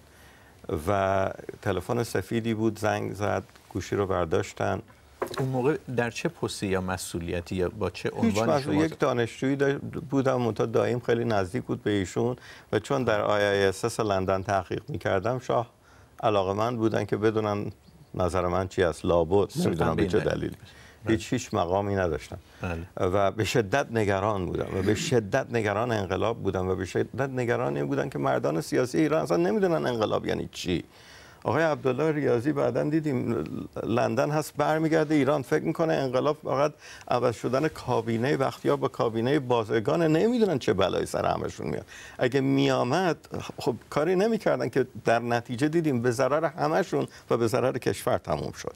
و تلفن سفیدی بود زنگ زد گوشی رو برداشتن اون موقع در چه پستی یا مسئولیتی یا با چه عنوان شما یک دانشجویی بودم تا دائم خیلی نزدیک بود به ایشون و چون در اس لندن تحقیق میکردم شاه علاقه من بودن که بدونن نظر من چی است لابد نمیدونم به چه دلیلی هیچ هیچ مقامی نداشتم بله. و به شدت نگران بودم و به شدت نگران انقلاب بودم و به شدت نگران این بودم که مردان سیاسی ایران اصلا نمیدونن انقلاب یعنی چی آقای عبدالله ریاضی بعدا دیدیم لندن هست برمیگرده ایران فکر میکنه انقلاب فقط عوض شدن کابینه وقتی ها با کابینه بازگانه نمیدونن چه بلایی سر همشون میاد اگه میامد خب کاری نمیکردن که در نتیجه دیدیم به ضرر همشون و به ضرر کشور تموم شد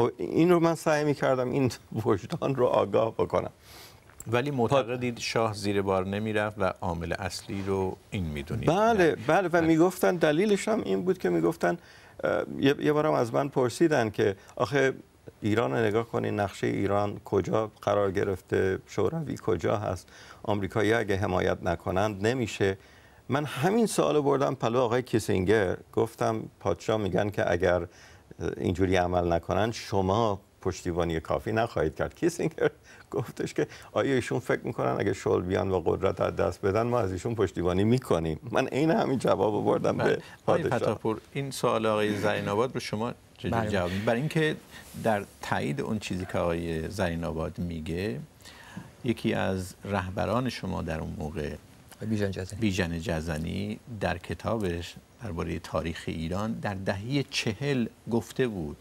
خب این رو من سعی میکردم این وجدان رو آگاه بکنم ولی معتقدید شاه زیر بار نمیرفت و عامل اصلی رو این میدونید بله بله و میگفتن دلیلش هم این بود که میگفتن یه بارم از من پرسیدن که آخه ایران رو نگاه کنین نقشه ایران کجا قرار گرفته شوروی کجا هست آمریکایی اگه حمایت نکنند نمیشه من همین رو بردم پلو آقای کیسینگر گفتم پادشاه میگن که اگر اینجوری عمل نکنن شما پشتیبانی کافی نخواهید کرد کیسینگر گفتش که آیا ایشون فکر میکنن اگه شل بیان و قدرت از دست بدن ما از ایشون پشتیبانی میکنیم من عین همین جواب بردم بله. به پادشاه این سوال آقای زرین آباد به شما چجوری بله. جواب برای اینکه در تایید اون چیزی که آقای زرین آباد میگه یکی از رهبران شما در اون موقع بیژن جزنی بیژن در کتابش درباره تاریخ ایران در دهه چهل گفته بود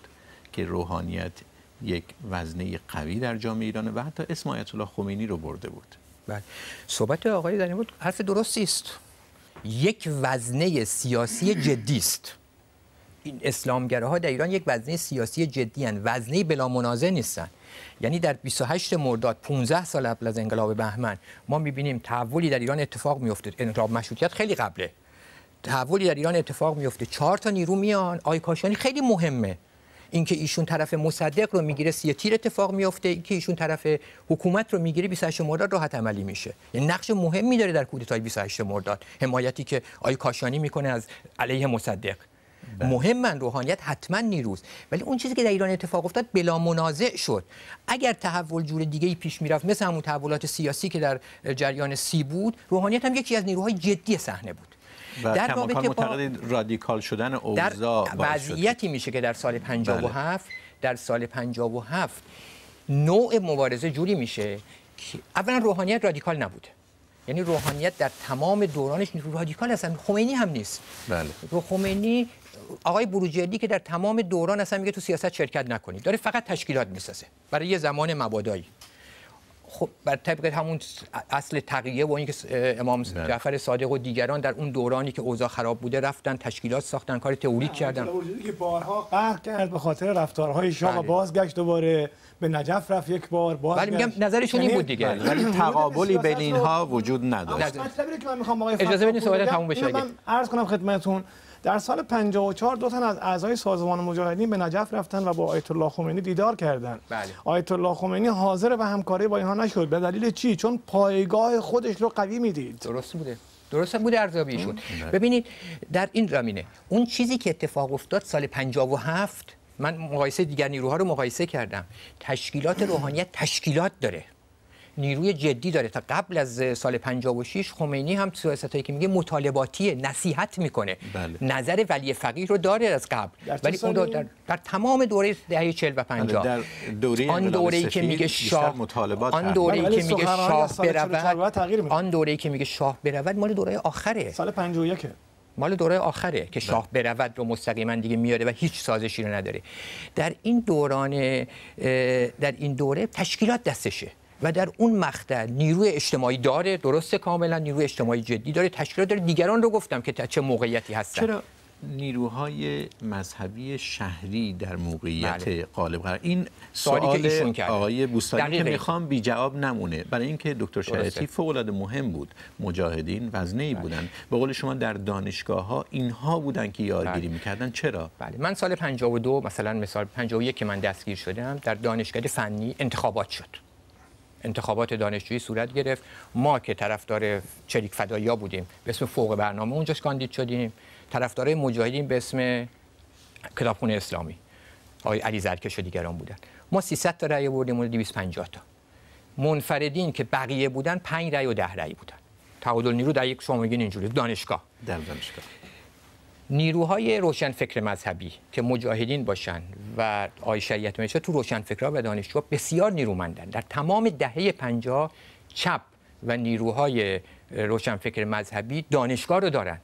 که روحانیت یک وزنه قوی در جامعه ایران و حتی اسم آیت الله خمینی رو برده بود بله صحبت آقای در بود حرف درستی است یک وزنه سیاسی جدی است این ها در ایران یک وزنه سیاسی جدی هن. وزنه بلا منازع نیستن یعنی در 28 مرداد 15 سال قبل از انقلاب بهمن ما میبینیم تحولی در ایران اتفاق میفته انقلاب مشروطیت خیلی قبله تحولی در ایران اتفاق میفته چهار تا نیرو میان آی کاشانی خیلی مهمه اینکه ایشون طرف مصدق رو میگیره سی تیر اتفاق میفته اینکه ایشون طرف حکومت رو میگیره 28 مرداد راحت عملی میشه یعنی نقش مهمی داره در کودتای 28 مرداد حمایتی که آی کاشانی میکنه از علیه مصدق بله. مهمن روحانیت حتما نیروست ولی اون چیزی که در ایران اتفاق افتاد بلا منازع شد اگر تحول جور دیگه ای پیش میرفت مثل همون تحولات سیاسی که در جریان سی بود روحانیت هم یکی از نیروهای جدی صحنه بود در رابطه با رادیکال شدن اوضاع در وضعیتی میشه که در سال 57 بله. در سال 57 نوع مبارزه جوری میشه که اولا روحانیت رادیکال نبود یعنی روحانیت در تمام دورانش رادیکال اصلا خمینی هم نیست بله خمینی آقای بروجردی که در تمام دوران اصلا میگه تو سیاست شرکت نکنید داره فقط تشکیلات میسازه برای یه زمان مبادایی خب بر طبق همون اصل تقیه و اینکه امام جعفر صادق و دیگران در اون دورانی که اوضاع خراب بوده رفتن تشکیلات ساختن کار تئوریک کردن که بارها قهر کرد به خاطر رفتارهای شاه بله. بازگشت دوباره به نجف رفت یک بار باز ولی میگم نظرشون این بود دیگه یعنی ولی تقابلی بین اینها وجود نداشت اجازه بدین صحبت تموم بشه من عرض کنم خدمتتون در سال 54 دو تن از اعضای سازمان مجاهدین به نجف رفتن و با آیت الله خمینی دیدار کردند بله. آیت الله خمینی حاضر و همکاری با اینها نشد به دلیل چی چون پایگاه خودش رو قوی میدید درست بوده درست بود شد. بله. ببینید در این زمینه اون چیزی که اتفاق افتاد سال 57 من مقایسه دیگر نیروها رو مقایسه کردم تشکیلات روحانیت تشکیلات داره نیروی جدی داره تا قبل از سال 56 خمینی هم سیاستایی که میگه مطالباتی نصیحت میکنه بله. نظر ولی فقیه رو داره از قبل ولی اون در, در تمام دوره دهه 40 و 50 بله، در دوره آن دوره ای که میگه شاه مطالبات آن دوره ای بله، که میگه شاه برود آن دوره ای که میگه شاه برود مال دوره آخره سال 51 مال دوره آخره که شاه برود رو مستقیما دیگه میاره و هیچ سازشی رو نداره در این دوران در این دوره تشکیلات دستشه و در اون مقطع نیروی اجتماعی داره درست کاملا نیروی اجتماعی جدی داره تشکیلات داره دیگران رو گفتم که چه موقعیتی هستن چرا نیروهای مذهبی شهری در موقعیت بله. غالب قالب قرار این سوال که ایشون آقای بوستانی که میخوام بی جواب نمونه برای اینکه دکتر شریعتی فوق العاده مهم بود مجاهدین وزنی ای بله. بودن به قول شما در دانشگاه ها اینها بودن که یادگیری بله. میکردن چرا بله من سال 52 مثلا مثال 51 که من دستگیر شدم در دانشگاه فنی انتخابات شد انتخابات دانشجویی صورت گرفت ما که طرفدار چریک فدایا بودیم به اسم فوق برنامه اونجاش کاندید شدیم طرفدار مجاهدین به اسم کتابخونه اسلامی آقای علی زرکش و دیگران بودن ما 300 تا رأی بردیم اون 250 تا منفردین که بقیه بودن 5 رأی و 10 رأی بودن تعادل نیرو در یک شما میگین اینجوری دانشگاه در دانشگاه نیروهای فکر مذهبی که مجاهدین باشن و آی شریعت میشه تو روشنفکرها و دانشجوها بسیار نیرومندن در تمام دهه 50 چپ و نیروهای فکر مذهبی دانشگاه رو دارن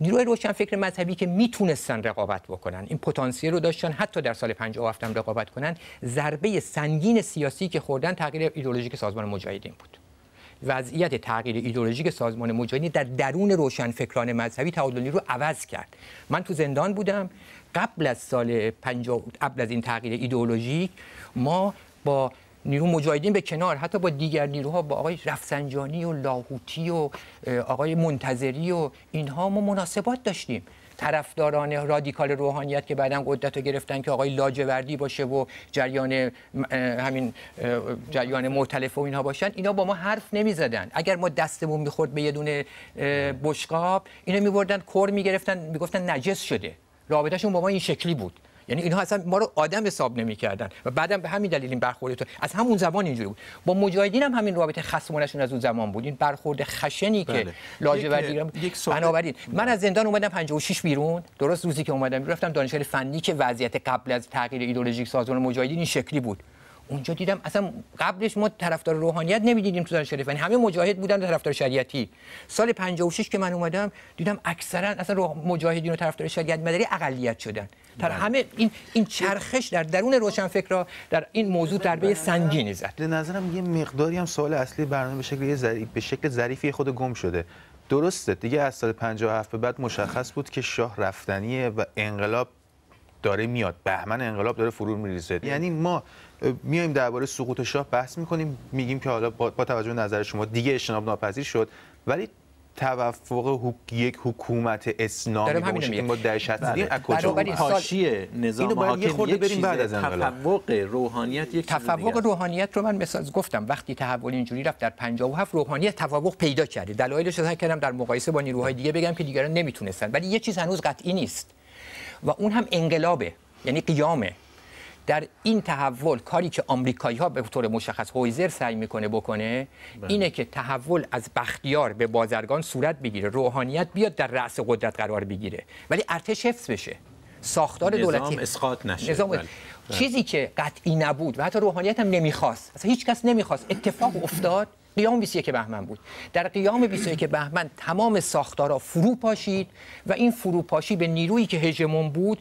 نیروی فکر مذهبی که میتونستن رقابت بکنن این پتانسیل رو داشتن حتی در سال 57 رقابت کنن ضربه سنگین سیاسی که خوردن تغییر ایدولوژیک سازمان مجاهدین بود وضعیت تغییر ایدولوژیک سازمان مجاهدین در درون روشن فکران مذهبی تعادلی رو عوض کرد من تو زندان بودم قبل از سال 50 قبل از این تغییر ایدئولوژیک ما با نیرو مجاهدین به کنار حتی با دیگر نیروها با آقای رفسنجانی و لاهوتی و آقای منتظری و اینها ما مناسبات داشتیم طرفداران رادیکال روحانیت که بعدا قدرت رو گرفتن که آقای لاجوردی باشه و جریان همین جریان مختلف و اینها باشن اینا با ما حرف نمی نمیزدن اگر ما دستمون میخورد به یه دونه بشقاب اینا میبردن کر میگرفتن میگفتن نجس شده رابطهشون با ما این شکلی بود یعنی اینها اصلا ما رو آدم حساب نمیکردن و بعدم به همین دلیل این برخورد تو از همون زمان اینجوری بود با مجاهدین هم همین رابطه خصمانشون از اون زمان بود این برخورد خشنی بله. که لاجوردی بنابراین من بله. از زندان اومدم 56 بیرون درست روزی که اومدم رفتم دانشگاه فنی که وضعیت قبل از تغییر ایدولوژیک سازمان مجاهدین این شکلی بود اونجا دیدم اصلا قبلش ما طرفدار روحانیت نمیدیدیم تو زندگی شریف یعنی همه مجاهد بودن و طرفدار شریعتی سال 56 که من اومدم دیدم اکثرا اصلا روح مجاهدین و طرفدار شریعت مداری اقلیت شدن در بله. همه این این چرخش در درون روشنفکرا در این موضوع به سنگینی زد به نظرم یه مقداری هم سوال اصلی برنامه به شکل ظریف به شکل ظریفی خود گم شده درسته دیگه از سال 57 به بعد مشخص بود که شاه رفتنیه و انقلاب داره میاد بهمن انقلاب داره فرور میریزه یعنی ما میایم درباره سقوط شاه بحث میکنیم میگیم که حالا با, توجه به نظر شما دیگه اجتناب ناپذیر شد ولی توافق یک حکومت اسلامی داره همین در بله. دهش از کجا حاشیه نظام اینو یه خورده بریم بعد از انقلاب تفوق روحانیت یک تفوق روحانیت رو من مثلا گفتم وقتی تحول اینجوری رفت در 57 روحانیت تفوق پیدا کرده دلایلش رو کردم در مقایسه با نیروهای دیگه بگم که دیگران نمیتونستن ولی یه چیز هنوز قطعی نیست و اون هم انقلابه یعنی قیامه در این تحول کاری که آمریکایی ها به طور مشخص هویزر سعی میکنه بکنه بله. اینه که تحول از بختیار به بازرگان صورت بگیره روحانیت بیاد در رأس قدرت قرار بگیره ولی ارتش حفظ بشه ساختار نظام دولتی اسقاط نشه نظام بله. چیزی بله. که قطعی نبود و حتی روحانیت هم نمیخواست اصلا هیچ کس نمیخواست اتفاق افتاد قیام 21 بهمن بود در قیام 21 بهمن تمام ساختارا پاشید و این فروپاشی به نیرویی که هژمون بود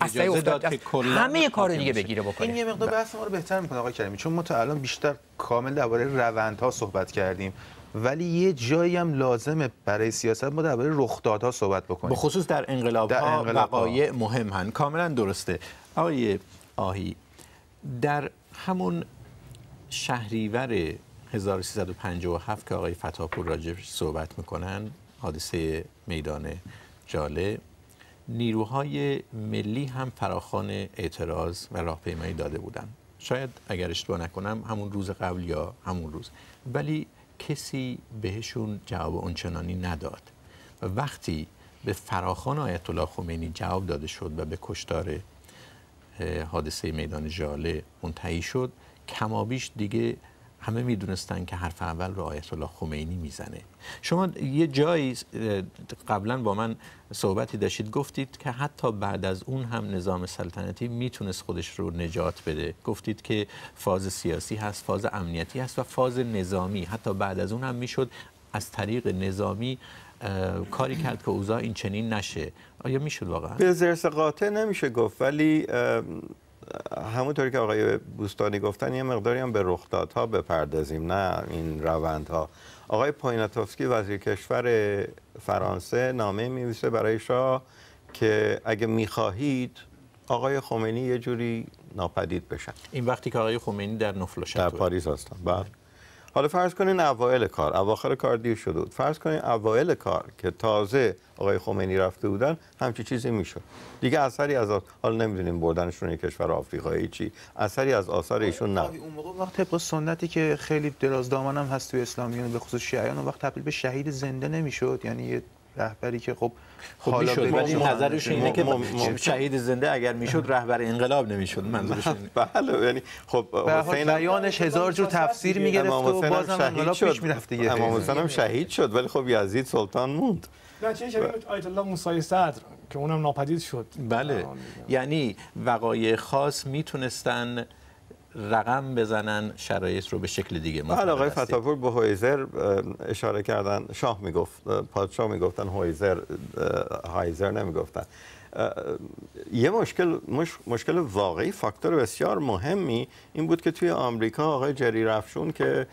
اجازه داد همه کار دیگه بگیره بکنه این یه مقدار بله. بحث ما رو بهتر میکنه آقای کریمی چون ما تا الان بیشتر کامل درباره روندها صحبت کردیم ولی یه جایی هم لازمه برای سیاست ما درباره رخدادها صحبت بکنیم به خصوص در انقلاب ها وقایع مهم هن کاملا درسته آقای آهی در همون شهریور 1357 که آقای فتاپور راجب صحبت میکنن حادثه میدان جاله نیروهای ملی هم فراخان اعتراض و راهپیمایی داده بودن شاید اگر اشتباه نکنم همون روز قبل یا همون روز ولی کسی بهشون جواب اونچنانی نداد و وقتی به فراخان آیت الله خمینی جواب داده شد و به کشتار حادثه میدان جاله منتهی شد کمابیش دیگه همه میدونستن که حرف اول رو آیت الله خمینی میزنه شما یه جایی قبلا با من صحبتی داشتید گفتید که حتی بعد از اون هم نظام سلطنتی میتونست خودش رو نجات بده گفتید که فاز سیاسی هست فاز امنیتی هست و فاز نظامی حتی بعد از اون هم میشد از طریق نظامی کاری کرد که اوضاع این چنین نشه آیا میشد واقعا به زرس قاطع نمیشه گفت ولی همونطوری که آقای بوستانی گفتن یه مقداری هم به رخدادها بپردازیم نه این ها آقای پویناتوفسکی وزیر کشور فرانسه نامه میویسه برای شاه که اگه میخواهید آقای خمینی یه جوری ناپدید بشن این وقتی که آقای خمینی در نفل در پاریس هستن بعد بله. حالا فرض کنین اوائل کار اواخر کار دیر شده بود فرض کنین اوایل کار که تازه آقای خمینی رفته بودن همچی چیزی میشد دیگه اثری از حال حالا نمیدونیم بردنشون این کشور آفریقایی چی اثری از آثار ایشون نه اون موقع وقت طبق سنتی که خیلی دراز دامنم هم هست توی اسلامیون به خصوص شیعیان اون وقت تبدیل به شهید زنده نمیشد یعنی رهبری که خب خب, خب میشد ولی نظرش اینه که شهید زنده اگر میشد رهبر انقلاب نمیشد منظورش بله یعنی خب حسین بیانش هزار جور تفسیر میگرفت و بازم انقلاب پیش میرفت دیگه امام حسین هم شهید شد ولی خب یزید سلطان موند شد آیت الله موسی صدر که اونم ناپدید شد بله یعنی وقایع خاص میتونستن رقم بزنن شرایط رو به شکل دیگه بله آقای فتاپور به هویزر اشاره کردن شاه میگفت پادشاه میگفتن هویزر هایزر نمیگفتن یه مشکل مش، مشکل واقعی فاکتور بسیار مهمی این بود که توی آمریکا آقای جری رفشون که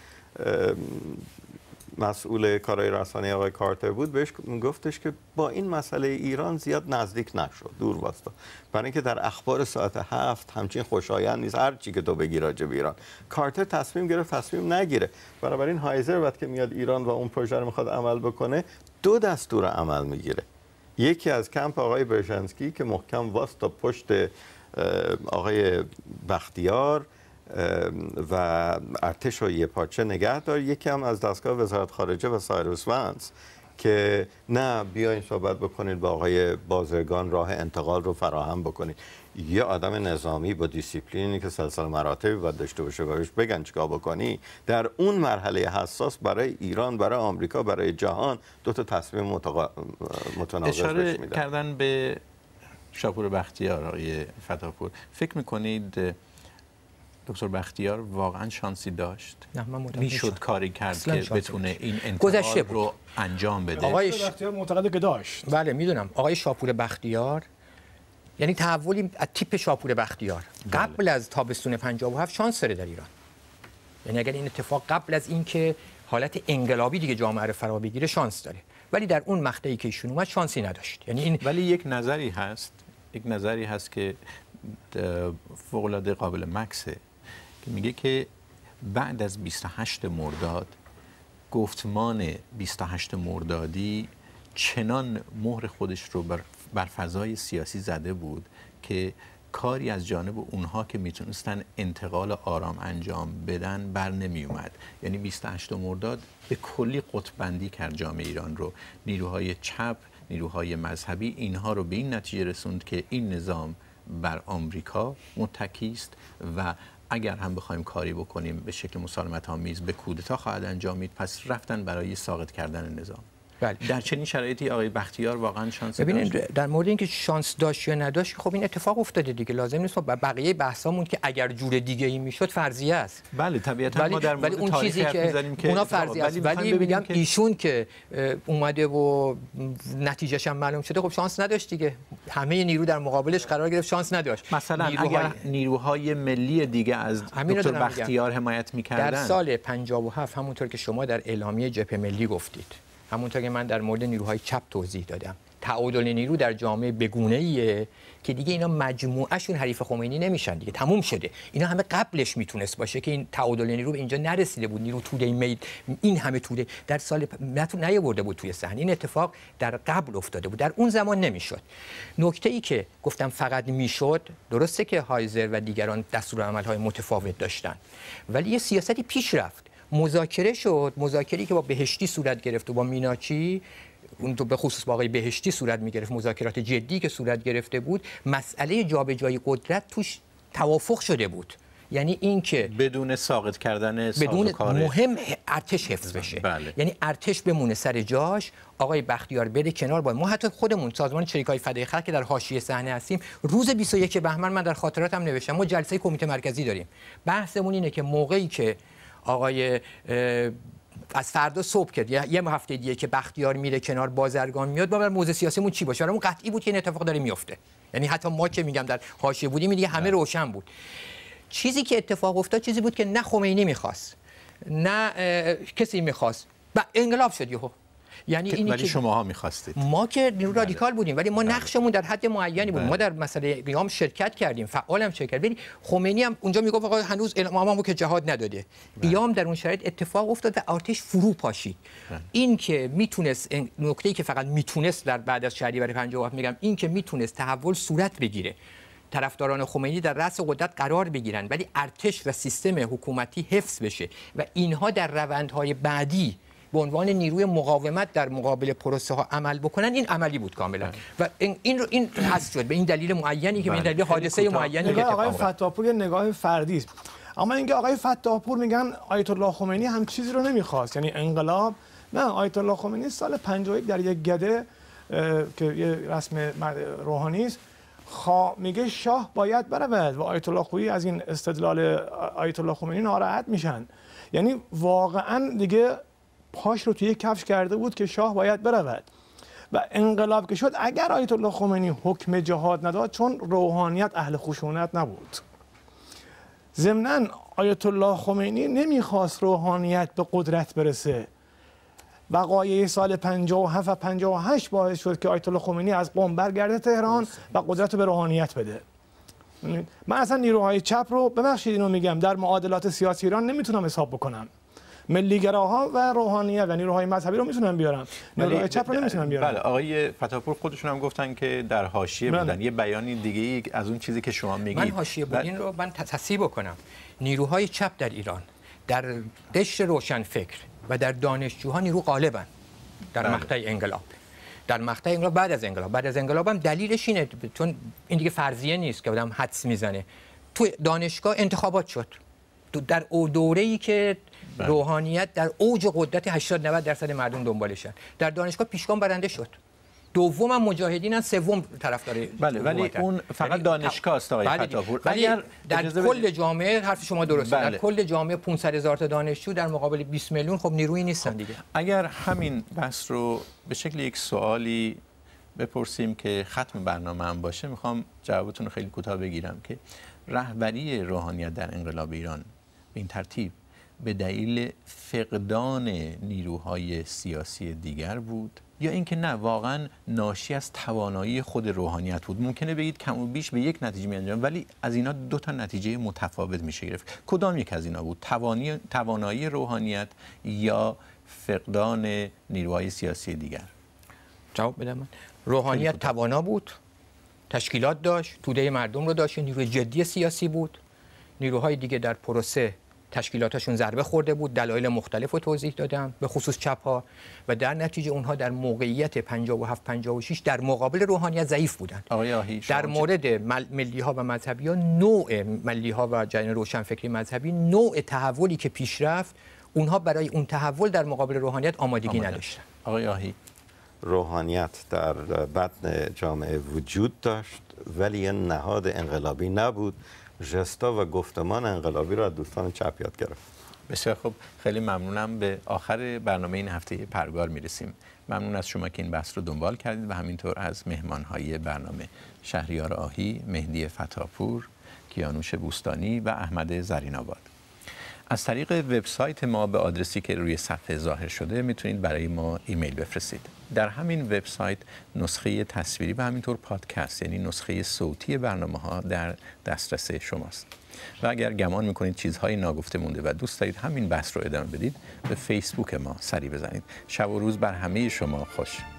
مسئول کارهای رسانه آقای کارتر بود بهش گفتش که با این مسئله ایران زیاد نزدیک نشد دور واستا برای اینکه در اخبار ساعت هفت همچین خوشایند نیست هر که تو بگی راجع به ایران کارتر تصمیم گرفت تصمیم نگیره بنابراین هایزر وقت که میاد ایران و اون پروژه رو میخواد عمل بکنه دو دستور عمل میگیره یکی از کمپ آقای برژنسکی که محکم واسطا پشت آقای بختیار و ارتش و یه پاچه نگه دار یکی هم از دستگاه وزارت خارجه و سایر وانس که نه بیاین صحبت بکنید با آقای بازرگان راه انتقال رو فراهم بکنید یه آدم نظامی با دیسیپلینی که سلسله مراتبی باید داشته باشه و بهش بگن چیکار بکنی در اون مرحله حساس برای ایران برای آمریکا برای جهان دو تا تصمیم متقا... متناقض اشاره کردن به شاپور بختیار آقای فتاپور فکر میکنید دکتر بختیار واقعا شانسی داشت میشد کاری کرد که بتونه این انتخاب رو انجام بده آقای ش... بختیار معتقده که داشت بله میدونم آقای شاپور بختیار یعنی تحولی از تیپ شاپور بختیار بله. قبل از تابستون 57 شانس داره در ایران یعنی اگر این اتفاق قبل از اینکه حالت انقلابی دیگه جامعه رو فرا بگیره شانس داره ولی در اون مقطعی که ایشون اومد شانسی نداشت یعنی ولی یک نظری هست یک نظری هست که فوق قابل مکسه میگه که بعد از 28 مرداد گفتمان 28 مردادی چنان مهر خودش رو بر, فضای سیاسی زده بود که کاری از جانب اونها که میتونستن انتقال آرام انجام بدن بر نمی اومد یعنی 28 مرداد به کلی قطبندی کرد جامعه ایران رو نیروهای چپ نیروهای مذهبی اینها رو به این نتیجه رسوند که این نظام بر آمریکا متکی است و اگر هم بخوایم کاری بکنیم به شکل مسالمت آمیز به کودتا خواهد انجامید پس رفتن برای ساقط کردن نظام بله. در چنین شرایطی آقای بختیار واقعا شانس ببینید در مورد اینکه شانس داشت یا نداشت خب این اتفاق افتاده دیگه لازم نیست با خب بقیه بحثامون که اگر جور دیگه ای میشد فرضیه است بله طبیعتا بلی ما در مورد اون چیزی که, که اونا فرضیه است ولی میگم که... ایشون که اومده و نتیجهش هم معلوم شده خب شانس نداشت دیگه همه نیرو در مقابلش قرار گرفت شانس نداشت مثلا نیروهای... اگر نیروهای ملی دیگه از دکتر بختیار حمایت میکردن در سال 57 همونطور که شما در اعلامیه جبهه ملی گفتید همونطور که من در مورد نیروهای چپ توضیح دادم تعادل نیرو در جامعه بگونه ایه که دیگه اینا مجموعهشون حریف خمینی نمیشن دیگه تموم شده اینا همه قبلش میتونست باشه که این تعادل نیرو اینجا نرسیده بود نیرو توده مید این همه توده در سال نتون نیاورده بود توی صحنه این اتفاق در قبل افتاده بود در اون زمان نمیشد نکته ای که گفتم فقط میشد درسته که هایزر و دیگران دستور عمل های متفاوت داشتن ولی یه سیاستی پیش رفت مذاکره شد مذاکری که با بهشتی صورت گرفت و با میناچی اون تو به خصوص آقای بهشتی صورت گرفت مذاکرات جدی که صورت گرفته بود مسئله جابجایی قدرت توش توافق شده بود یعنی این که... بدون ساقط کردن بدون مهم ارتش حفظ بله. بشه بله. یعنی ارتش بمونه سر جاش آقای بختیار بده کنار با. ما حتی خودمون سازمان چریکای فدای خلق که در حاشیه صحنه هستیم روز 21 بهمن من در خاطراتم نوشتم ما جلسه کمیته مرکزی داریم بحثمون اینه که موقعی که آقای از فردا صبح کرد یه هفته دیگه که بختیار میره کنار بازرگان میاد ما بر سیاسیمون چی باشه اون قطعی بود که این اتفاق داره میفته یعنی حتی ما که میگم در حاشیه بودیم دیگه همه روشن بود چیزی که اتفاق افتاد چیزی بود که نه خمینی میخواست نه کسی میخواست و انقلاب شد یهو یعنی اینی ولی شما ها میخواستید ما که نیرو بله. رادیکال بودیم ولی ما بله. نقشمون در حد معینی بود ما بله. در مسئله قیام شرکت کردیم فعالم شرکت ولی خمینی هم اونجا میگفت آقا هنوز امامو که جهاد نداده قیام در اون شرایط اتفاق افتاد و فروپاشی فرو پاشید این که میتونست نکته که فقط میتونست در بعد از شهریور 57 میگم این که میتونست تحول صورت بگیره طرفداران خمینی در رأس قدرت قرار بگیرن ولی ارتش و سیستم حکومتی حفظ بشه و اینها در روندهای بعدی به عنوان نیروی مقاومت در مقابل پروسه ها عمل بکنن این عملی بود کاملا بله. و این رو این هست شد به این دلیل معینی که به این بله. دلیل حادثه معینی که آقای فتاپور نگاه فردی است اما اینکه آقای فتاپور میگن آیت الله خمینی هم چیزی رو نمیخواست یعنی انقلاب نه آیت الله خمینی سال 51 در یک گده که یه رسم روحانی است میگه شاه باید برود و آیت الله خویی از این استدلال آیت الله خمینی ناراحت میشن یعنی واقعا دیگه پاش رو توی کفش کرده بود که شاه باید برود و انقلاب که شد اگر آیت الله خمینی حکم جهاد نداد چون روحانیت اهل خشونت نبود ضمنا آیت الله خمینی نمیخواست روحانیت به قدرت برسه وقایع سال 57 و 58 باعث شد که آیت الله خمینی از قم برگرده تهران و قدرت رو به روحانیت بده من اصلا نیروهای چپ رو ببخشید اینو میگم در معادلات سیاسی ایران نمیتونم حساب بکنم ملیگراها و روحانیت یعنی روحای مذهبی رو میتونن بیارن نیروهای چپ رو نمیتونن بیارن بله آقای فتاپور خودشون هم گفتن که در حاشیه بله. بودن یه بیانی دیگه از اون چیزی که شما میگید من حاشیه بله. بودین رو من تصحیح بکنم نیروهای چپ در ایران در دشت روشن فکر و در دانشجوها نیرو غالبن در بله. مقطع انقلاب در مقطع انقلاب بعد از انقلاب بعد از انقلاب هم دلیلش اینه چون این دیگه فرضیه نیست که آدم حدس میزنه تو دانشگاه انتخابات شد در او دوره ای که بله. روحانیت در اوج قدرت 80 90 درصد مردم دنبالشن در دانشگاه پیشگام برنده شد دوم هم مجاهدین سوم طرف داره بله ولی اون فقط یعنی دانشگاه است آقای بله ولی در کل جامعه حرف شما درسته بله. در کل جامعه 500 هزار تا دانشجو در مقابل 20 میلیون خب نیرویی نیستن خب، دیگه اگر همین بحث رو به شکل یک سوالی بپرسیم که ختم برنامه هم باشه میخوام جوابتون رو خیلی کوتاه بگیرم که رهبری روحانیت در انقلاب ایران به این ترتیب به دلیل فقدان نیروهای سیاسی دیگر بود یا اینکه نه واقعا ناشی از توانایی خود روحانیت بود ممکنه بگید کم و بیش به یک نتیجه می ولی از اینا دو تا نتیجه متفاوت میشه گرفت کدام یک از اینا بود توانایی روحانیت یا فقدان نیروهای سیاسی دیگر جواب بدم روحانیت توانا بود تشکیلات داشت توده مردم رو داشت نیروی جدی سیاسی بود نیروهای دیگه در پروسه تشکیلاتشون ضربه خورده بود دلایل مختلف رو توضیح دادم به خصوص چپ ها و در نتیجه اونها در موقعیت 57 56 در مقابل روحانیت ضعیف بودن آقای در مورد ملی ها و مذهبی ها نوع ملی ها و جریان روشنفکری مذهبی نوع تحولی که پیش رفت اونها برای اون تحول در مقابل روحانیت آمادگی نداشتن آقای آهی روحانیت در بدن جامعه وجود داشت ولی نهاد انقلابی نبود جستا و گفتمان انقلابی را از دوستان چپ یاد گرفت بسیار خوب خیلی ممنونم به آخر برنامه این هفته پرگار میرسیم ممنون از شما که این بحث رو دنبال کردید و همینطور از مهمانهای برنامه شهریار آهی، مهدی فتاپور، کیانوش بوستانی و احمد زرین آباد از طریق وبسایت ما به آدرسی که روی صفحه ظاهر شده میتونید برای ما ایمیل بفرستید در همین وبسایت نسخه تصویری و همینطور پادکست یعنی نسخه صوتی برنامه ها در دسترس شماست و اگر گمان میکنید چیزهای ناگفته مونده و دوست دارید همین بحث رو ادامه بدید به فیسبوک ما سری بزنید شب و روز بر همه شما خوش